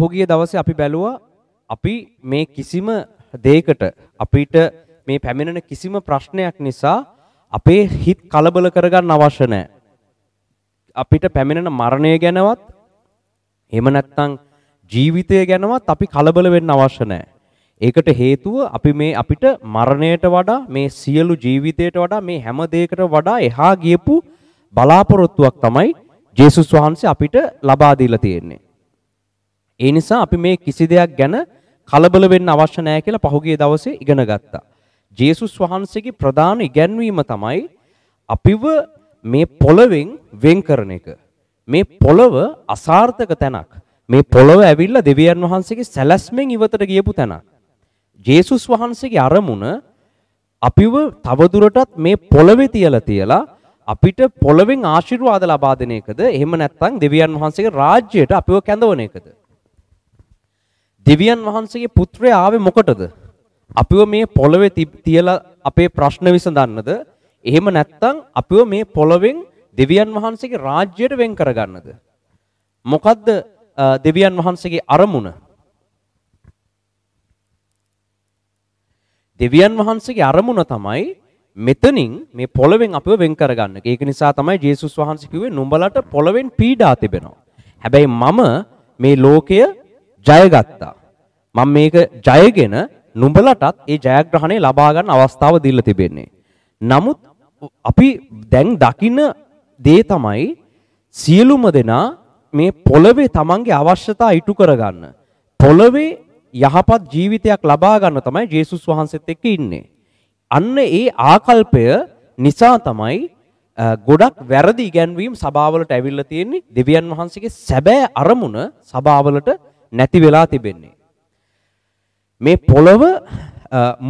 පහුගිය දවසේ අපි බැලුවා අපි මේ කිසිම දෙයකට අපිට මේ පැමිණෙන කිසිම ප්‍රශ්නයක් නිසා අපේ හිත් කලබල කරගන්න අවශ්‍ය නැහැ. අපිට පැමිණෙන මරණය ගැනවත් එහෙම නැත්නම් ජීවිතය ගැනවත් අපි කලබල වෙන්න අවශ්‍ය නැහැ. ඒකට හේතුව අපි මේ අපිට මරණයට වඩා මේ සියලු ජීවිතයට වඩා මේ හැම දෙයකට වඩා එහා ගියපු බලාපොරොත්තුවක් තමයි ජේසුස් වහන්සේ අපිට ලබා දීලා තියෙන්නේ. ඒ නිසා අපි මේ කිසි දෙයක් ගැන කලබල වෙන්න අවශ්‍ය නැහැ කියලා පහුගිය දවසේ ඉගෙන ගත්තා. ජේසුස් වහන්සේගේ ප්‍රධාන ඉගැන්වීම තමයි අපිව මේ පොළවෙන් වෙන් කරන එක. මේ පොළව අසාර්ථක තැනක්. මේ පොළව ඇවිල්ලා දෙවියන් වහන්සේගේ සැලැස්මෙන් ඉවතට ගියපු තැනක්. ජේසුස් වහන්සේගේ අරමුණ අපිව තවදුරටත් මේ පොළවේ තියලා තියලා අපිට පොළවෙන් ආශිර්වාද ලබා දෙන එකද එහෙම නැත්නම් දෙවියන් වහන්සේගේ රාජ්‍යයට අපිව කැඳවන එකද දෙවියන් වහන්සේගේ පුත්‍රයා ආවේ මොකටද? අපිව මේ පොළවේ තියලා අපේ ප්‍රශ්න විසඳන්නද? එහෙම නැත්නම් අපිව මේ පොළවෙන් දෙවියන් වහන්සේගේ රාජ්‍යයට වෙන් කරගන්නද? මොකද්ද දෙවියන් වහන්සේගේ අරමුණ? දෙවියන් වහන්සේගේ අරමුණ තමයි මෙතනින් මේ පොළවෙන් අපිව වෙන් කරගන්න. ඒක නිසා තමයි ජේසුස් වහන්සේ කිව්වේ නුඹලට පොළවෙන් පීඩා තිබෙනවා. හැබැයි මම මේ ලෝකය ජයගත්තා. මම මේක ජයගෙන නුඹලටත් ඒ ජයග්‍රහණය ලබා ගන්න අවස්ථාව දීලා තිබෙන්නේ. නමුත් අපි දැන් දකින දේ තමයි සියලුම දෙනා මේ පොළවේ තමන්ගේ අවශ්‍යතා ඉටු කරගන්න. පොළවේ යහපත් ජීවිතයක් ලබා ගන්න තමයි ජේසුස් වහන්සේත් එක්ක ඉන්නේ. අන්න ඒ ආකල්පය නිසා තමයි ගොඩක් වැරදි ඉගැන්වීම් සභාවලට ඇවිල්ලා තියෙන්නේ දෙවියන් වහන්සේගේ සැබෑ අරමුණ සභාවලට නැති වෙලා තිබෙන්නේ. මේ පොළව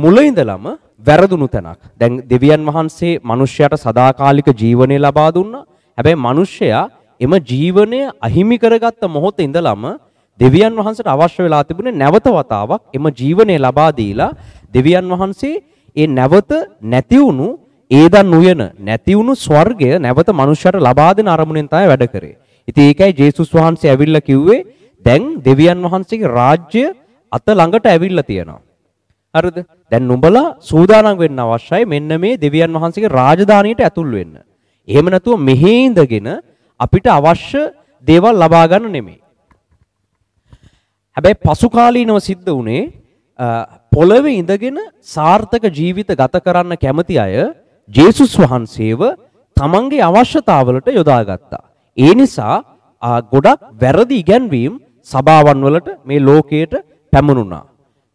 මුල ඉඳලම වැරදුණු තැනක්. දැන් දෙවියන් වහන්සේ මිනිසයාට සදාකාලික ජීවනය ලබා දුන්නා. හැබැයි මිනිසයා එම ජීවනය අහිමි කරගත්ත මොහොතේ ඉඳලම දෙවියන් වහන්සේට අවශ්‍ය වෙලා තිබුණේ නැවත වතාවක් එම ජීවනය ලබා දීලා දෙවියන් වහන්සේ ඒ නැවත නැති වුණු ඒදන් උයන නැති වුණු ස්වර්ගය නැවත මනුෂ්‍යයට ලබා දෙන අරමුණෙන් තමයි වැඩ කරේ. ඉතින් ඒකයි ජේසුස් වහන්සේ ඇවිල්ලා කිව්වේ දැන් දෙවියන් වහන්සේගේ රාජ්‍ය අත ළඟට ඇවිල්ලා තියෙනවා. හරිද? දැන් නුඹලා සූදානම් වෙන්න අවශ්‍යයි මෙන්න මේ දෙවියන් වහන්සේගේ රාජධානියට ඇතුල් වෙන්න. එහෙම නැතුව මෙහි ඉඳගෙන අපිට අවශ්‍ය දේවල් ලබා ගන්න නෙමෙයි. හැබැයි පසු කාලීනව සිද්ධ වුණේ පොළවේ ඉඳගෙන සාර්ථක ජීවිත ගත කරන්න කැමති අය ජේසුස් වහන්සේව තමන්ගේ අවශ්‍යතාවලට යොදාගත්තා. ඒ නිසා ගොඩක් වැරදි ඉගැන්වීම් සභාවන් වලට මේ ලෝකයට පැමුණුණා.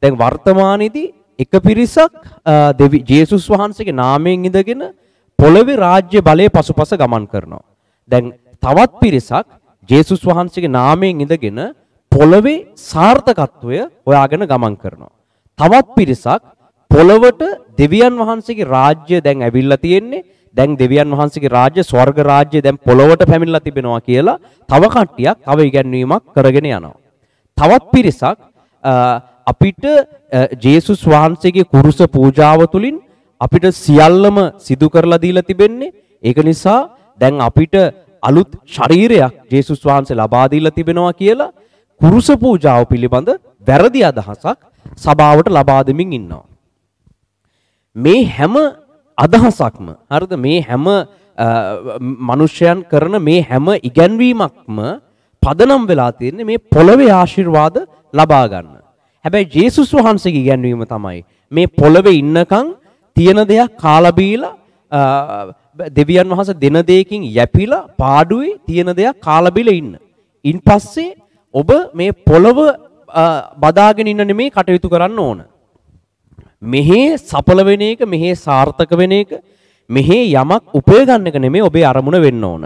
දැන් වර්තමානයේදී එක පිරිසක් දෙවි ජේසුස් වහන්සේගේ නාමයෙන් ඉඳගෙන පොළවේ රාජ්‍ය බලය පසුපස ගමන් කරනවා. දැන් තවත් පිරිසක් ජේසුස් වහන්සේගේ නාමයෙන් ඉඳගෙන පොළවේ සාර්ථකත්වය හොයාගෙන ගමන් කරනවා. තවත් පිරිසක් පොළවට දෙවියන් වහන්සේගේ රාජ්‍ය දැන් ඇවිල්ලා තියෙන්නේ දැන් දෙවියන් වහන්සේගේ රාජ්‍ය ස්වර්ග රාජ්‍ය දැන් පොළොවට පැමිණලා තිබෙනවා කියලා තව කට්ටියක් තව ඉගැන්වීමක් කරගෙන යනවා. තවත් පිරිසක් අපිට ජේසුස් වහන්සේගේ කුරුස පූජාව තුලින් අපිට සියල්ලම සිදු කරලා දීලා තිබෙන්නේ. ඒක නිසා දැන් අපිට අලුත් ශරීරයක් ජේසුස් වහන්සේ ලබා දීලා තිබෙනවා කියලා කුරුස පූජාව පිළිබඳ වැරදි අදහසක් සභාවට ලබා දෙමින් ඉන්නවා. මේ හැම අදහසක්ම හරිද මේ හැම මනුෂ්‍යයන් කරන මේ හැම ඉගැන්වීමක්ම පදනම් වෙලා තියෙන්නේ මේ පොළවේ ආශිර්වාද ලබා ගන්න. හැබැයි ජේසුස් වහන්සේගේ ඉගැන්වීම තමයි මේ පොළවේ ඉන්නකම් තියෙන දෙයක් කාලා බීලා දෙවියන් වහන්සේ දෙන දෙයකින් යැපිලා පාඩුවේ තියෙන දෙයක් කාලා බීලා ඉන්න. ඉන් පස්සේ ඔබ මේ පොළව බදාගෙන ඉන්න නෙමේ කටයුතු කරන්න ඕන. මෙහි සඵල වෙන එක මෙහි සාර්ථක වෙන එක මෙහි යමක් උපය ගන්න එක නෙමෙයි ඔබේ අරමුණ වෙන්න ඕන.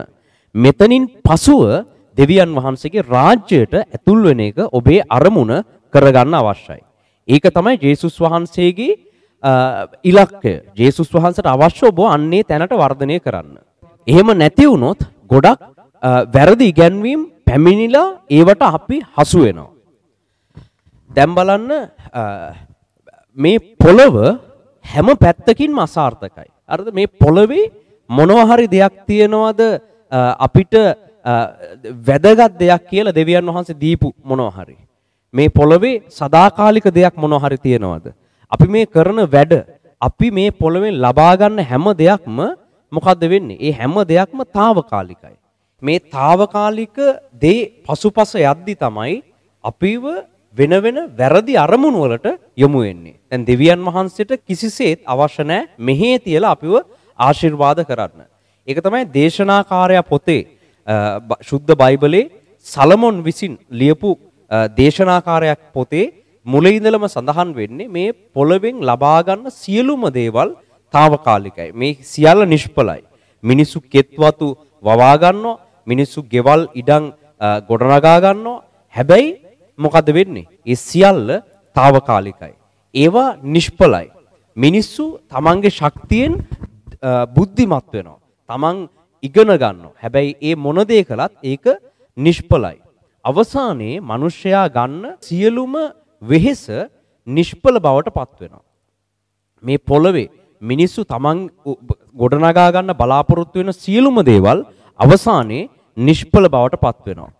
මෙතනින් පසුව දෙවියන් වහන්සේගේ රාජ්‍යයට ඇතුල් වෙන එක ඔබේ අරමුණ කරගන්න අවශ්‍යයි. ඒක තමයි ජේසුස් වහන්සේගේ ඉලක්කය. ජේසුස් වහන්සේට අවශ්‍ය ඔබ අන්නේ තැනට වර්ධනය කරන්න. එහෙම නැති වුණොත් ගොඩක් වැරදි ඉගැන්වීම් පැමිණිලා ඒවට අපි හසු වෙනවා. දැන් බලන්න මේ පොළව හැම පැත්තකින්ම අසාර්ථකයි. අරද මේ පොළවේ මොනවා හරි දෙයක් තියනවද අපිට වැදගත් දෙයක් කියලා දෙවියන් වහන්සේ දීපු මොනවා හරි. මේ පොළවේ සදාකාලික දෙයක් මොනවා හරි තියනවද? අපි මේ කරන වැඩ අපි මේ පොළවෙන් ලබා ගන්න හැම දෙයක්ම මොකද්ද වෙන්නේ? ඒ හැම දෙයක්ම తాවකාලිකයි. මේ తాවකාලික දේ පසුපස යද්දි තමයි අපිව වෙන වෙන වැරදි අරමුණු වලට යොමු වෙන්නේ. දැන් දෙවියන් වහන්සේට කිසිසේත් අවශ්‍ය නැහැ මෙහි තියලා අපිව ආශිර්වාද කරන්න. ඒක තමයි දේශනාකාරය පොතේ ශුද්ධ බයිබලේ සලමොන් විසින් ලියපු දේශනාකාරයක් පොතේ මුල ඉඳලම සඳහන් වෙන්නේ මේ පොළවෙන් ලබා ගන්න සියලුම දේවල් తాවකාලිකයි. මේ සියල්ල නිෂ්පලයි. මිනිසු කෙත්වතු වවා ගන්නවා මිනිස්සු ගෙවල් ඉඩම් ගොඩනගා ගන්නවා හැබැයි මොකද වෙන්නේ? ඒ සියල්ල తాවකාලිකයි. ඒවා නිෂ්පලයි. මිනිස්සු තමන්ගේ ශක්තියෙන් බුද්ධිමත් වෙනවා. තමන් ඉගෙන ගන්නවා. හැබැයි ඒ මොන දේ කළත් ඒක නිෂ්පලයි. අවසානයේ මිනිස්සයා ගන්න සියලුම වෙහෙස නිෂ්පල බවට පත් වෙනවා. මේ පොළවේ මිනිස්සු තමන් ගොඩනගා ගන්න බලාපොරොත්තු වෙන සියලුම දේවල් අවසානයේ නිෂ්පල බවට පත් වෙනවා.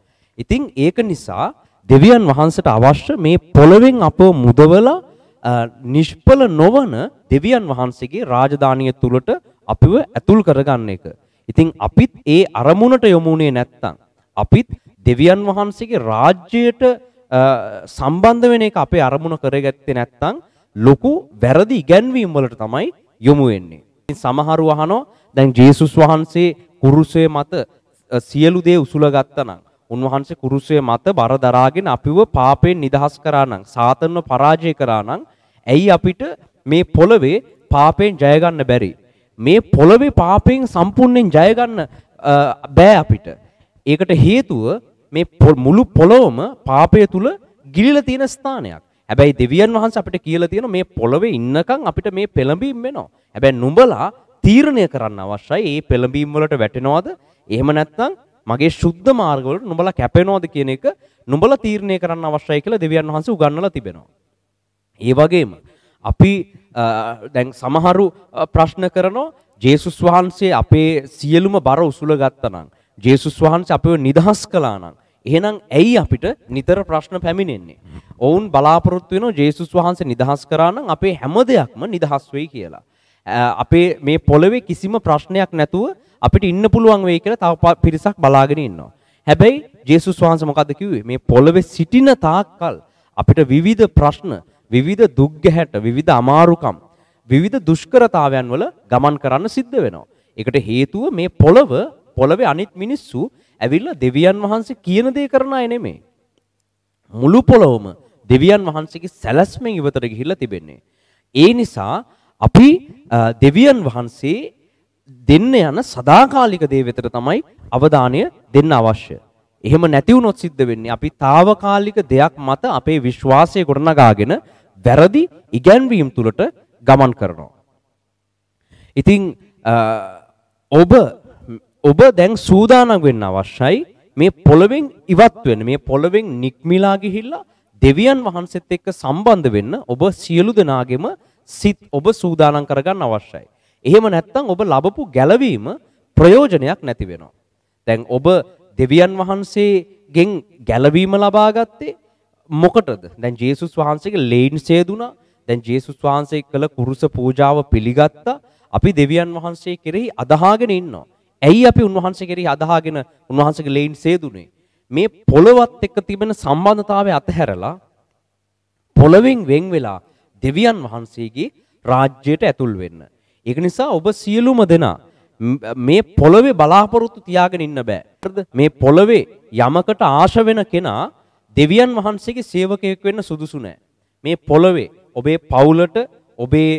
ඉතින් ඒක නිසා දෙවියන් වහන්සට අවශ්‍ය මේ පොළවෙන් අපව මුදවලා නිෂ්පල නොවන දෙවියන් වහන්සේගේ රාජධානිය තුලට අපිව ඇතුල් කරගන්න එක. ඉතින් අපිත් ඒ අරමුණට යොමුුනේ නැත්තම් අපිත් දෙවියන් වහන්සේගේ රාජ්‍යයට සම්බන්ධ වෙන එක අපේ අරමුණ කරගත්තේ නැත්තම් ලොකු වැරදි ඉගැන්වීම් වලට තමයි යොමු වෙන්නේ. ඉතින් සමහරු අහනවා දැන් ජේසුස් වහන්සේ කුරුසයේ මත සියලු දේ උසුල ගත්තා නම් උන්වහන්සේ කුරුසය මත බර දරාගෙන අපිව පාපයෙන් නිදහස් කරා නම් සාතන්ව පරාජය කරා නම් ඇයි අපිට මේ පොළවේ පාපයෙන් ජය ගන්න බැරි මේ පොළවේ පාපයෙන් සම්පූර්ණයෙන් ජය ගන්න බෑ අපිට ඒකට හේතුව මේ මුළු පොළොවම පාපය තුල ගිලිලා තියෙන ස්ථානයක් හැබැයි දෙවියන් වහන්සේ අපිට කියලා තියෙන මේ පොළවේ ඉන්නකම් අපිට මේ පෙළඹීම් වෙනවා හැබැයි නුඹලා තීරණය කරන්න අවශ්‍යයි මේ පෙළඹීම් වලට වැටෙනවද එහෙම නැත්නම් මගේ ශුද්ධ මාර්ගවලට නුඹලා කැපෙනවද කියන එක නුඹලා තීරණය කරන්න අවශ්‍යයි කියලා දෙවියන් වහන්සේ උගන්වලා තිබෙනවා. ඒ වගේම අපි දැන් සමහරු ප්‍රශ්න කරනවා ජේසුස් වහන්සේ අපේ සියලුම බර උසුල ගත්තනම් ජේසුස් වහන්සේ අපව නිදහස් කළා නම් එහෙනම් ඇයි අපිට නිතර ප්‍රශ්න පැමිණෙන්නේ? ඔවුන් බලාපොරොත්තු වෙනවා ජේසුස් වහන්සේ නිදහස් කරා නම් අපේ හැම දෙයක්ම නිදහස් වෙයි කියලා. අපේ මේ පොළවේ කිසිම ප්‍රශ්නයක් නැතුව අපිට ඉන්න පුළුවන් වෙයි කියලා තව පිරිසක් බලාගෙන ඉන්නවා. හැබැයි ජේසුස් වහන්සේ මොකද්ද කිව්වේ? මේ පොළවේ සිටින තාක්කල් අපිට විවිධ ප්‍රශ්න, විවිධ දුක්ගැහැට, විවිධ අමාරුකම්, විවිධ දුෂ්කරතාවයන් වල ගමන් කරන්න සිද්ධ වෙනවා. ඒකට හේතුව මේ පොළව පොළවේ අනිත් මිනිස්සු ඇවිල්ලා දෙවියන් වහන්සේ කියන දේ කරන අය නෙමෙයි. මුළු පොළොවම දෙවියන් වහන්සේගේ සැලැස්මෙන් ඉවතට ගිහිල්ලා තිබෙන්නේ. ඒ නිසා අපි දෙවියන් වහන්සේ දෙන්න යන සදාකාලික දේ වෙතට තමයි අවධානය දෙන්න අවශ්‍ය. එහෙම නැති වුණොත් සිද්ධ වෙන්නේ අපි తాවකාලික දෙයක් මත අපේ විශ්වාසය ගොඩනගාගෙන වැරදි ඉගැන්වීම් තුලට ගමන් කරනවා. ඉතින් ඔබ ඔබ දැන් සූදානම් වෙන්න අවශ්‍යයි මේ පොළවෙන් ඉවත් වෙන්න මේ පොළවෙන් නික්මිලා ගිහිල්ලා දෙවියන් වහන්සේත් එක්ක සම්බන්ධ වෙන්න ඔබ සියලු දෙනාගේම සිත් ඔබ සූදානම් කරගන්න අවශ්‍යයි. එහෙම නැත්නම් ඔබ ලබපු ගැළවීම ප්‍රයෝජනයක් නැති වෙනවා. දැන් ඔබ දෙවියන් වහන්සේගෙන් ගැළවීම ලබා ගත්තේ මොකටද? දැන් ජේසුස් වහන්සේගේ ලේන් සේදුනා. දැන් ජේසුස් වහන්සේ කළ කුරුස පූජාව පිළිගත්තා. අපි දෙවියන් වහන්සේ කෙරෙහි අදහාගෙන ඉන්නවා. ඇයි අපි උන්වහන්සේ කෙරෙහි අදහාගෙන උන්වහන්සේගේ ලේන් සේදුනේ? මේ පොළවත් එක්ක තිබෙන සම්බන්ධතාවය අතහැරලා පොළවෙන් වෙන් වෙලා දෙවියන් වහන්සේගේ රාජ්‍යයට ඇතුල් වෙන්න. ඒක නිසා ඔබ සියලුම දෙනා මේ පොළවේ බලාපොරොත්තු තියාගෙන ඉන්න බෑ. මේ පොළවේ යමකට ආශ වෙන කෙනා දෙවියන් වහන්සේගේ සේවකයෙක් වෙන්න සුදුසු නෑ. මේ පොළවේ ඔබේ පවුලට, ඔබේ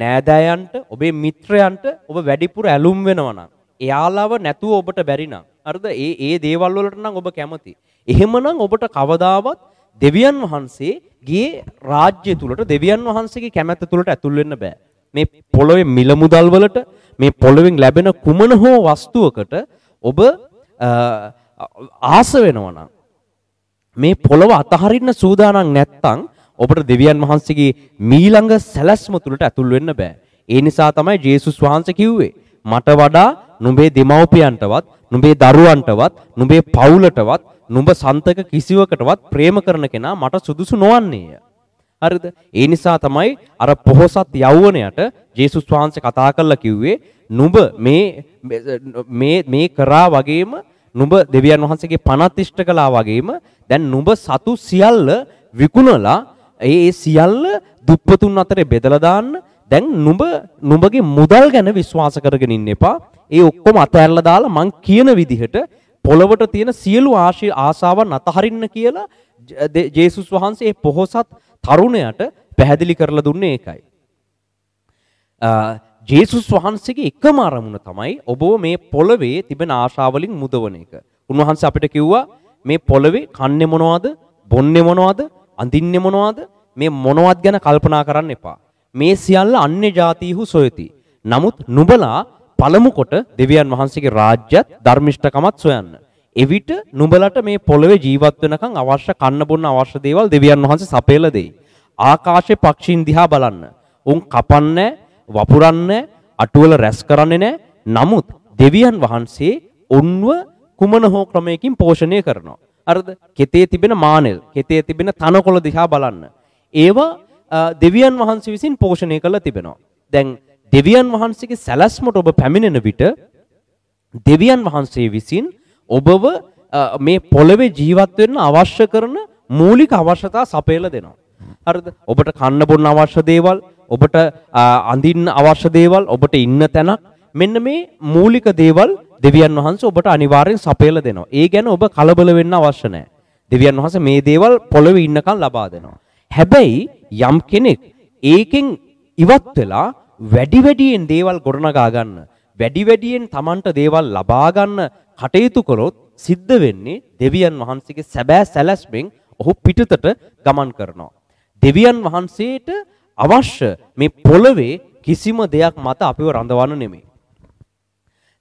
නෑදෑයන්ට, ඔබේ මිත්‍රයන්ට ඔබ වැඩිපුර ඇලුම් වෙනවා නම්, එයාලව නැතුව ඔබට බැරි නම්, හරිද? ඒ ඒ දේවල් වලට නම් ඔබ කැමති. එහෙමනම් ඔබට කවදාවත් දෙවියන් වහන්සේ ගේ රාජ්‍ය තුලට දෙවියන් වහන්සේගේ කැමැත්ත තුලට ඇතුල් වෙන්න බෑ. මේ පොළොවේ මිල මුදල් වලට මේ පොළොවෙන් ලැබෙන කුමන හෝ වස්තුවකට ඔබ ආස වෙනවා නම් මේ පොළව අතහරින්න සූදානම් නැත්නම් ඔබට දෙවියන් වහන්සේගේ මීළඟ සැලැස්ම තුලට ඇතුල් වෙන්න බෑ. ඒ නිසා තමයි ජේසුස් වහන්සේ කිව්වේ මට වඩා නුඹේ දෙමව්පියන්ටවත් නුඹේ දරුවන්ටවත් නුඹේ පවුලටවත් නුඹ සන්තක කිසිවකටවත් ප්‍රේම කරන කෙනා මට සුදුසු නොවන්නේය. හරිද? ඒ නිසා තමයි අර පොහොසත් යෞවනයට ජේසුස් වහන්සේ කතා කරලා කිව්වේ නුඹ මේ මේ මේ කරා වගේම නුඹ දෙවියන් වහන්සේගේ පනත් ඉෂ්ට කළා වගේම දැන් නුඹ සතු සියල්ල විකුණලා ඒ සියල්ල දුප්පතුන් අතරේ බෙදලා දාන්න දැන් නුඹ නුඹගේ මුදල් ගැන විශ්වාස කරගෙන ඉන්න එපා. ඒ ඔක්කොම අතහැරලා දාලා මං කියන විදිහට පොළවට තියෙන සියලු ආශී ආසාවන් අතහරින්න කියලා ජේසුස් වහන්සේ පොහොසත් තරුණයට පැහැදිලි කරලා දුන්නේ ඒකයි. ජේසුස් වහන්සේගේ එකම අරමුණ තමයි ඔබව මේ පොළවේ තිබෙන ආශාවලින් මුදවන එක. උන්වහන්සේ අපිට කිව්වා මේ පොළවේ කන්නේ මොනවද? බොන්නේ මොනවද? අඳින්නේ මොනවද? මේ මොනවත් ගැන කල්පනා කරන්න එපා. මේ සියල්ල අන්‍ය જાතිහු සොයති. නමුත් නුඹලා පළමු කොට දෙවියන් වහන්සේගේ රාජ්‍යත් ධර්මිෂ්ඨකමත් සොයන්න. එවිට නුඹලට මේ පොළවේ ජීවත් වෙනකන් අවශ්‍ය කන්න බොන්න අවශ්‍ය දේවල් දෙවියන් වහන්සේ සපයලා දෙයි. ආකාශයේ පක්ෂීන් දිහා බලන්න. උන් කපන්නේ, වපුරන්නේ, අටුවල රැස් කරන්නේ නැහැ. නමුත් දෙවියන් වහන්සේ උන්ව කුමන හෝ ක්‍රමයකින් පෝෂණය කරනවා. අරද කෙතේ තිබෙන මානෙල්, කෙතේ තිබෙන තනකොළ දිහා බලන්න. ඒවා දෙවියන් වහන්සේ විසින් පෝෂණය කරලා තිබෙනවා. දැන් දෙවියන් වහන්සේගේ සැලැස්මට ඔබ පැමිණෙන විට දෙවියන් වහන්සේ විසින් ඔබව මේ පොළවේ ජීවත් වෙන්න අවශ්‍ය කරන මූලික අවශ්‍යතා සපයලා දෙනවා. හරිද? ඔබට කන්න බොන්න අවශ්‍ය දේවල්, ඔබට අඳින්න අවශ්‍ය දේවල්, ඔබට ඉන්න තැනක් මෙන්න මේ මූලික දේවල් දෙවියන් වහන්සේ ඔබට අනිවාර්යෙන් සපයලා දෙනවා. ඒ ගැන ඔබ කලබල වෙන්න අවශ්‍ය නැහැ. දෙවියන් වහන්සේ මේ දේවල් පොළවේ ඉන්නකන් ලබා දෙනවා. හැබැයි යම් කෙනෙක් ඒකෙන් ඉවත් වෙලා වැඩි වැඩියෙන් දේවල් ගොඩනගා ගන්න වැඩි වැඩියෙන් Tamanට දේවල් ලබා ගන්න කටයුතු කළොත් සිද්ධ වෙන්නේ දෙවියන් වහන්සේගේ සැබෑ සැලැස්මෙන් ඔහු පිටතට ගමන් කරනවා. දෙවියන් වහන්සේට අවශ්‍ය මේ පොළවේ කිසිම දෙයක් මත අපිව රඳවන්න නෙමෙයි.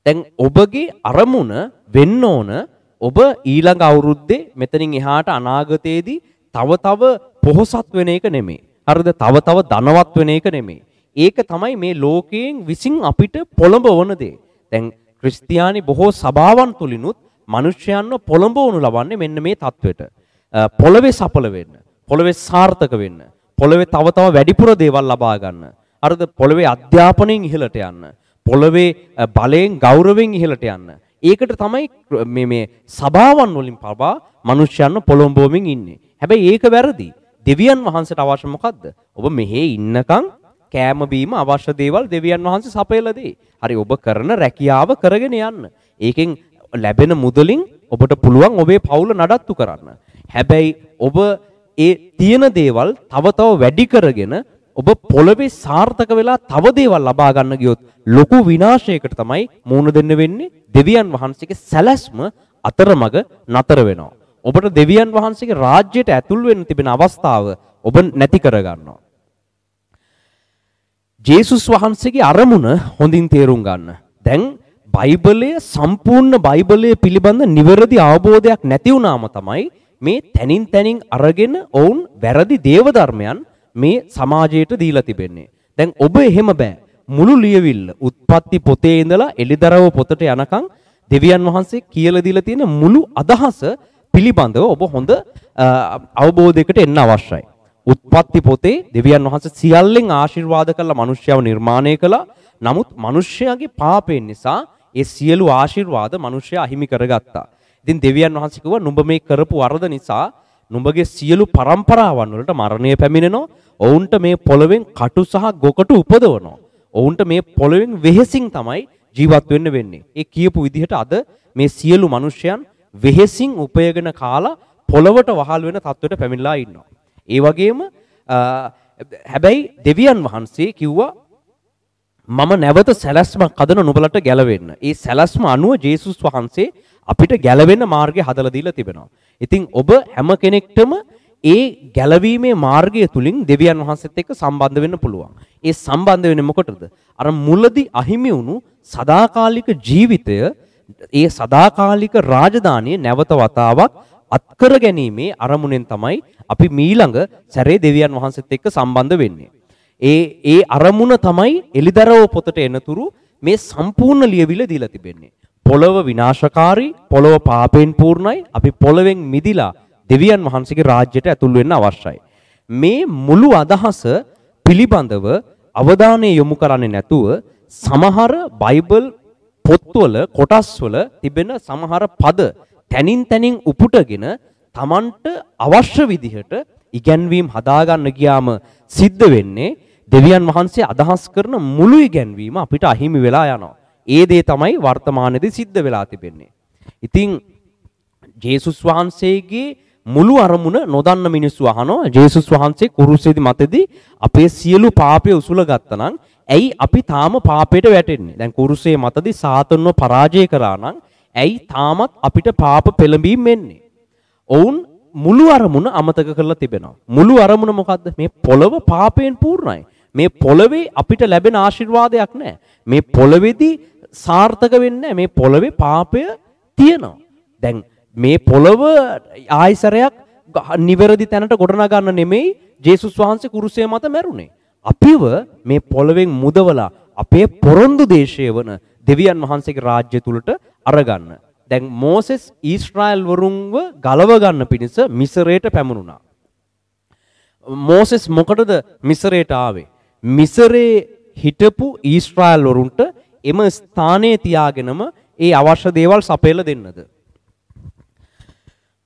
දැන් ඔබගේ අරමුණ වෙන්න ඕන ඔබ ඊළඟ අවුරුද්දේ මෙතනින් එහාට අනාගතයේදී තව තව පොහොසත් වෙන එක නෙමෙයි. හරිද? තව තව ධනවත් වෙන එක නෙමෙයි. ඒක තමයි මේ ලෝකයෙන් විසින් අපිට පොළඹවන දේ. දැන් ක්‍රිස්තියානි බොහෝ සභාවන් තුලිනුත් මිනිස්යන්ව පොළඹවනු ලබන්නේ මෙන්න මේ தത്വෙට. පොළවේ සඵල වෙන්න, පොළවේ සාර්ථක වෙන්න, පොළවේ තව තව වැඩිපුර දේවල් ලබා ගන්න. අරද පොළවේ අධ්‍යාපනයෙන් ඉහළට යන්න, පොළවේ බලයෙන් ගෞරවයෙන් ඉහළට යන්න. ඒකට තමයි මේ මේ සභාවන් වලින් පවා මිනිස්යන්ව පොළඹවමින් ඉන්නේ. හැබැයි ඒක වැරදි. දෙවියන් වහන්සේට අවශ්‍ය මොකද්ද? ඔබ මෙහි ඉන්නකම් කෑම බීම අවශ්‍ය දේවල් දෙවියන් වහන්සේ සපයලා දෙයි. හරි ඔබ කරන රැකියාව කරගෙන යන්න. ඒකෙන් ලැබෙන මුදලින් ඔබට පුළුවන් ඔබේ පවුල නඩත්තු කරන්න. හැබැයි ඔබ ඒ තියෙන දේවල් තව තව වැඩි කරගෙන ඔබ පොළවේ සාර්ථක වෙලා තව දේවල් ලබා ගන්න ගියොත් ලොකු විනාශයකට තමයි මුහුණ දෙන්න වෙන්නේ දෙවියන් වහන්සේගේ සැලැස්ම අතරමඟ නතර වෙනවා. ඔබට දෙවියන් වහන්සේගේ රාජ්‍යයට ඇතුල් වෙන්න තිබෙන අවස්ථාව ඔබ නැති කරගන්නවා. ජේසුස් වහන්සේගේ අරමුණ හොඳින් තේරුම් ගන්න. දැන් බයිබලයේ සම්පූර්ණ බයිබලයේ පිළිබඳ නිවැරදි අවබෝධයක් නැති වුනාම තමයි මේ තනින් තනින් අරගෙන ඔවුන් වැරදි දේවධර්මයන් මේ සමාජයට දීලා තිබෙන්නේ. දැන් ඔබ එහෙම බෑ. මුළු ලියවිල්ල උත්පත්ති පොතේ ඉඳලා එලිදරව් පොතට යනකම් දෙවියන් වහන්සේ කියලා දීලා තියෙන මුළු අදහස පිළිබඳව ඔබ හොඳ අවබෝධයකට එන්න අවශ්‍යයි. උත්පත්ති පොතේ දෙවියන් වහන්සේ සියල්ලෙන් ආශිර්වාද කරලා මිනිස්යාව නිර්මාණය කළා. නමුත් මිනිස්යාගේ පාපයෙන් නිසා ඒ සියලු ආශිර්වාද මිනිස්යා අහිමි කරගත්තා. ඉතින් දෙවියන් වහන්සේ කිව්වා නුඹ මේ කරපු වරද නිසා නුඹගේ සියලු પરම්පරාවන් වලට මරණය පැමිණෙනවා. ඔවුන්ට මේ පොළවෙන් කටු සහ ගොකටු උපදවනවා. ඔවුන්ට මේ පොළවෙන් වෙහෙසින් තමයි ජීවත් වෙන්න වෙන්නේ. ඒ කියපු විදිහට අද මේ සියලු මිනිස්යන් වෙහෙසින් උපයගෙන කාලා පොළවට වහල් වෙන තත්වයට පැමිණලා ඉන්නවා. ඒ වගේම හැබැයි දෙවියන් වහන්සේ කිව්වා මම නැවත සැලැස්මක් හදන නුඹලට ගැලවෙන්න. ඒ සැලැස්ම අනුව ජේසුස් වහන්සේ අපිට ගැලවෙන්න මාර්ගය හදලා දීලා තිබෙනවා. ඉතින් ඔබ හැම කෙනෙක්ටම ඒ ගැලවීමේ මාර්ගය තුලින් දෙවියන් වහන්සේත් එක්ක සම්බන්ධ වෙන්න පුළුවන්. ඒ සම්බන්ධ වෙන්නේ මොකටද? අර මුලදී අහිමි වුණු සදාකාලික ජීවිතය ඒ සදාකාලික රාජධානිය නැවත වතාවක් අත්කර ගැනීමේ අරමුණෙන් තමයි අපි මීළඟ සැරේ දෙවියන් වහන්සේත් එක්ක සම්බන්ධ වෙන්නේ. ඒ ඒ අරමුණ තමයි එලිදරව පොතට එනතුරු මේ සම්පූර්ණ ලියවිල දීලා තිබෙන්නේ. පොළව විනාශකාරී, පොළව පාපෙන් පූර්ණයි. අපි පොළවෙන් මිදිලා දෙවියන් වහන්සේගේ රාජ්‍යයට ඇතුල් වෙන්න අවශ්‍යයි. මේ මුළු අදහස පිළිබඳව අවධානය යොමු කරන්නේ නැතුව සමහර බයිබල් පොත්වල කොටස්වල තිබෙන සමහර පද තැනින් තැනින් උපුටගෙන Tamanට අවශ්‍ය විදිහට ඉගැන්වීම් හදාගන්න ගියාම සිද්ධ වෙන්නේ දෙවියන් වහන්සේ අදහස් කරන මුළු ඉගැන්වීම අපිට අහිමි වෙලා යනවා. ඒ දේ තමයි වර්තමානයේදී සිද්ධ වෙලා තිබෙන්නේ. ඉතින් ජේසුස් වහන්සේගේ මුළු අරමුණ නොදන්න මිනිස්සු අහනවා ජේසුස් වහන්සේ කුරුසේදී මතදී අපේ සියලු පාපය උසුල ගත්තනම් ඇයි අපි තාම පාපයට වැටෙන්නේ? දැන් කුරුසේ මතදී සාතන්ව පරාජය කරා නම් ඇයි තාමත් අපිට පාප පෙළඹීම් වෙන්නේ. ඔවුන් මුළු අරමුණ අමතක කරලා තිබෙනවා. මුළු අරමුණ මොකද්ද? මේ පොළව පාපයෙන් පූර්ණයි. මේ පොළවේ අපිට ලැබෙන ආශිර්වාදයක් නැහැ. මේ පොළවේදී සාර්ථක වෙන්නේ මේ පොළවේ පාපය තියෙනවා. දැන් මේ පොළව ආයසරයක් නිවැරදි තැනට ගොඩනගන්න නෙමෙයි ජේසුස් වහන්සේ කුරුසය මත මැරුණේ. අපිව මේ පොළවෙන් මුදවලා අපේ පොරොන්දු දේශය වන දෙවියන් වහන්සේගේ රාජ්‍ය තුලට අරගන්න. දැන් මෝසෙස් ඊශ්‍රායෙල් වරුන්ව ගලව ගන්න පිණිස මිසරයට පැමුණුණා. මෝසෙස් මොකටද මිසරයට ආවේ? මිසරේ හිටපු ඊශ්‍රායෙල් වරුන්ට එම ස්ථානයේ තියාගෙනම ඒ අවශ්‍ය දේවල් සපයලා දෙන්නද?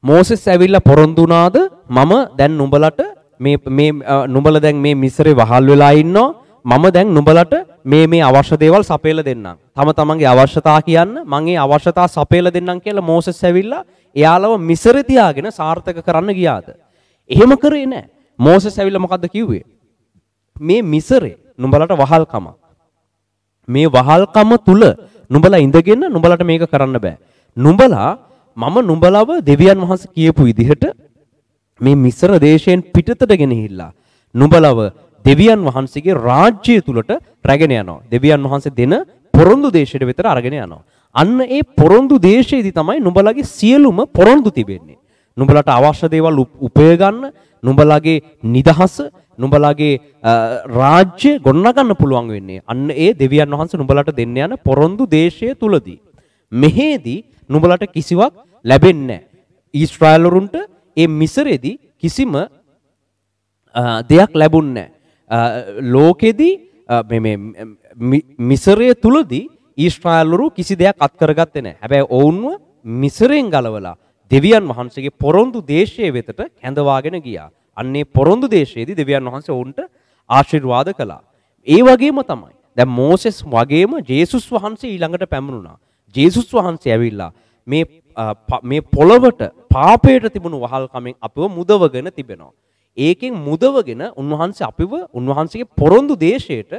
මෝසෙස් ඇවිල්ලා පොරොන්දු වුණාද? මම දැන් නුඹලට මේ මේ නුඹලා දැන් මේ මිසරේ වහල් වෙලා ඉන්නවා. මම දැන් නුඹලට මේ මේ අවශ්‍ය දේවල් සපයලා දෙන්නම්. තම තමන්ගේ අවශ්‍යතා කියන්න මම ඒ අවශ්‍යතා සපයලා දෙන්නම් කියලා මෝසෙස් ඇවිල්ලා එයාලව මිසර තියාගෙන සාර්ථක කරන්න ගියාද? එහෙම කරේ නැහැ. මෝසෙස් ඇවිල්ලා මොකද්ද කිව්වේ? මේ මිසරේ නුඹලට වහල්කම. මේ වහල්කම තුල නුඹලා ඉඳගෙන නුඹලට මේක කරන්න බෑ. නුඹලා මම නුඹලව දෙවියන් වහන්සේ කියපු විදිහට මේ මිසර දේශයෙන් පිටතට ගෙනහිල්ලා නුඹලව දෙවියන් වහන්සේගේ රාජ්‍යය තුලට රැගෙන යනවා. දෙවියන් වහන්සේ දෙන පොරොන්දු දේශයට විතර අරගෙන යනවා. අන්න ඒ පොරොන්දු දේශයේදී තමයි නුඹලාගේ සියලුම පොරොන්දු තිබෙන්නේ. නුඹලාට අවශ්‍ය දේවල් උපය ගන්න, නුඹලාගේ නිදහස, නුඹලාගේ රාජ්‍ය ගොඩනගන්න පුළුවන් වෙන්නේ. අන්න ඒ දෙවියන් වහන්සේ නුඹලාට දෙන්න යන පොරොන්දු දේශය තුලදී. මෙහෙදී නුඹලාට කිසිවක් ලැබෙන්නේ නැහැ. ඊශ්‍රායලරුන්ට ඒ මිසරේදී කිසිම දෙයක් ලැබුන්නේ නැහැ. ලෝකෙදී මිසරය තුළදී ඊස්ට්‍රායල්ලුරු කිසි දෙයක් අත්කරගත්තෙන හැබැයි ඔවුන්ව මිසරෙන් ගලවලා දෙවියන් වහන්සේගේ පොරොන්දු දේශය වෙතට හැඳවාගෙන ගියා. අන්නේ පොරොන්දු දේශයේදී දෙවියන් වහන්සේ ඔවුන්ට ආශිර්වාද කළා. ඒ වගේම තමයි. දැන් මෝසෙස් වගේම ජේසුස් වහන්සේ ඊළඟට පැමිණුණා. ජේසුස් වහන්සේ ඇවිල්ලා මේ මේ පොළවට පාපයට තිබුණු වහල්කමෙන් අපව මුදවගෙන තිබෙනවා. ඒකෙන් මුදවගෙන උන්වහන්සේ අපිව උන්වහන්සේගේ පොරොන්දු දේශයට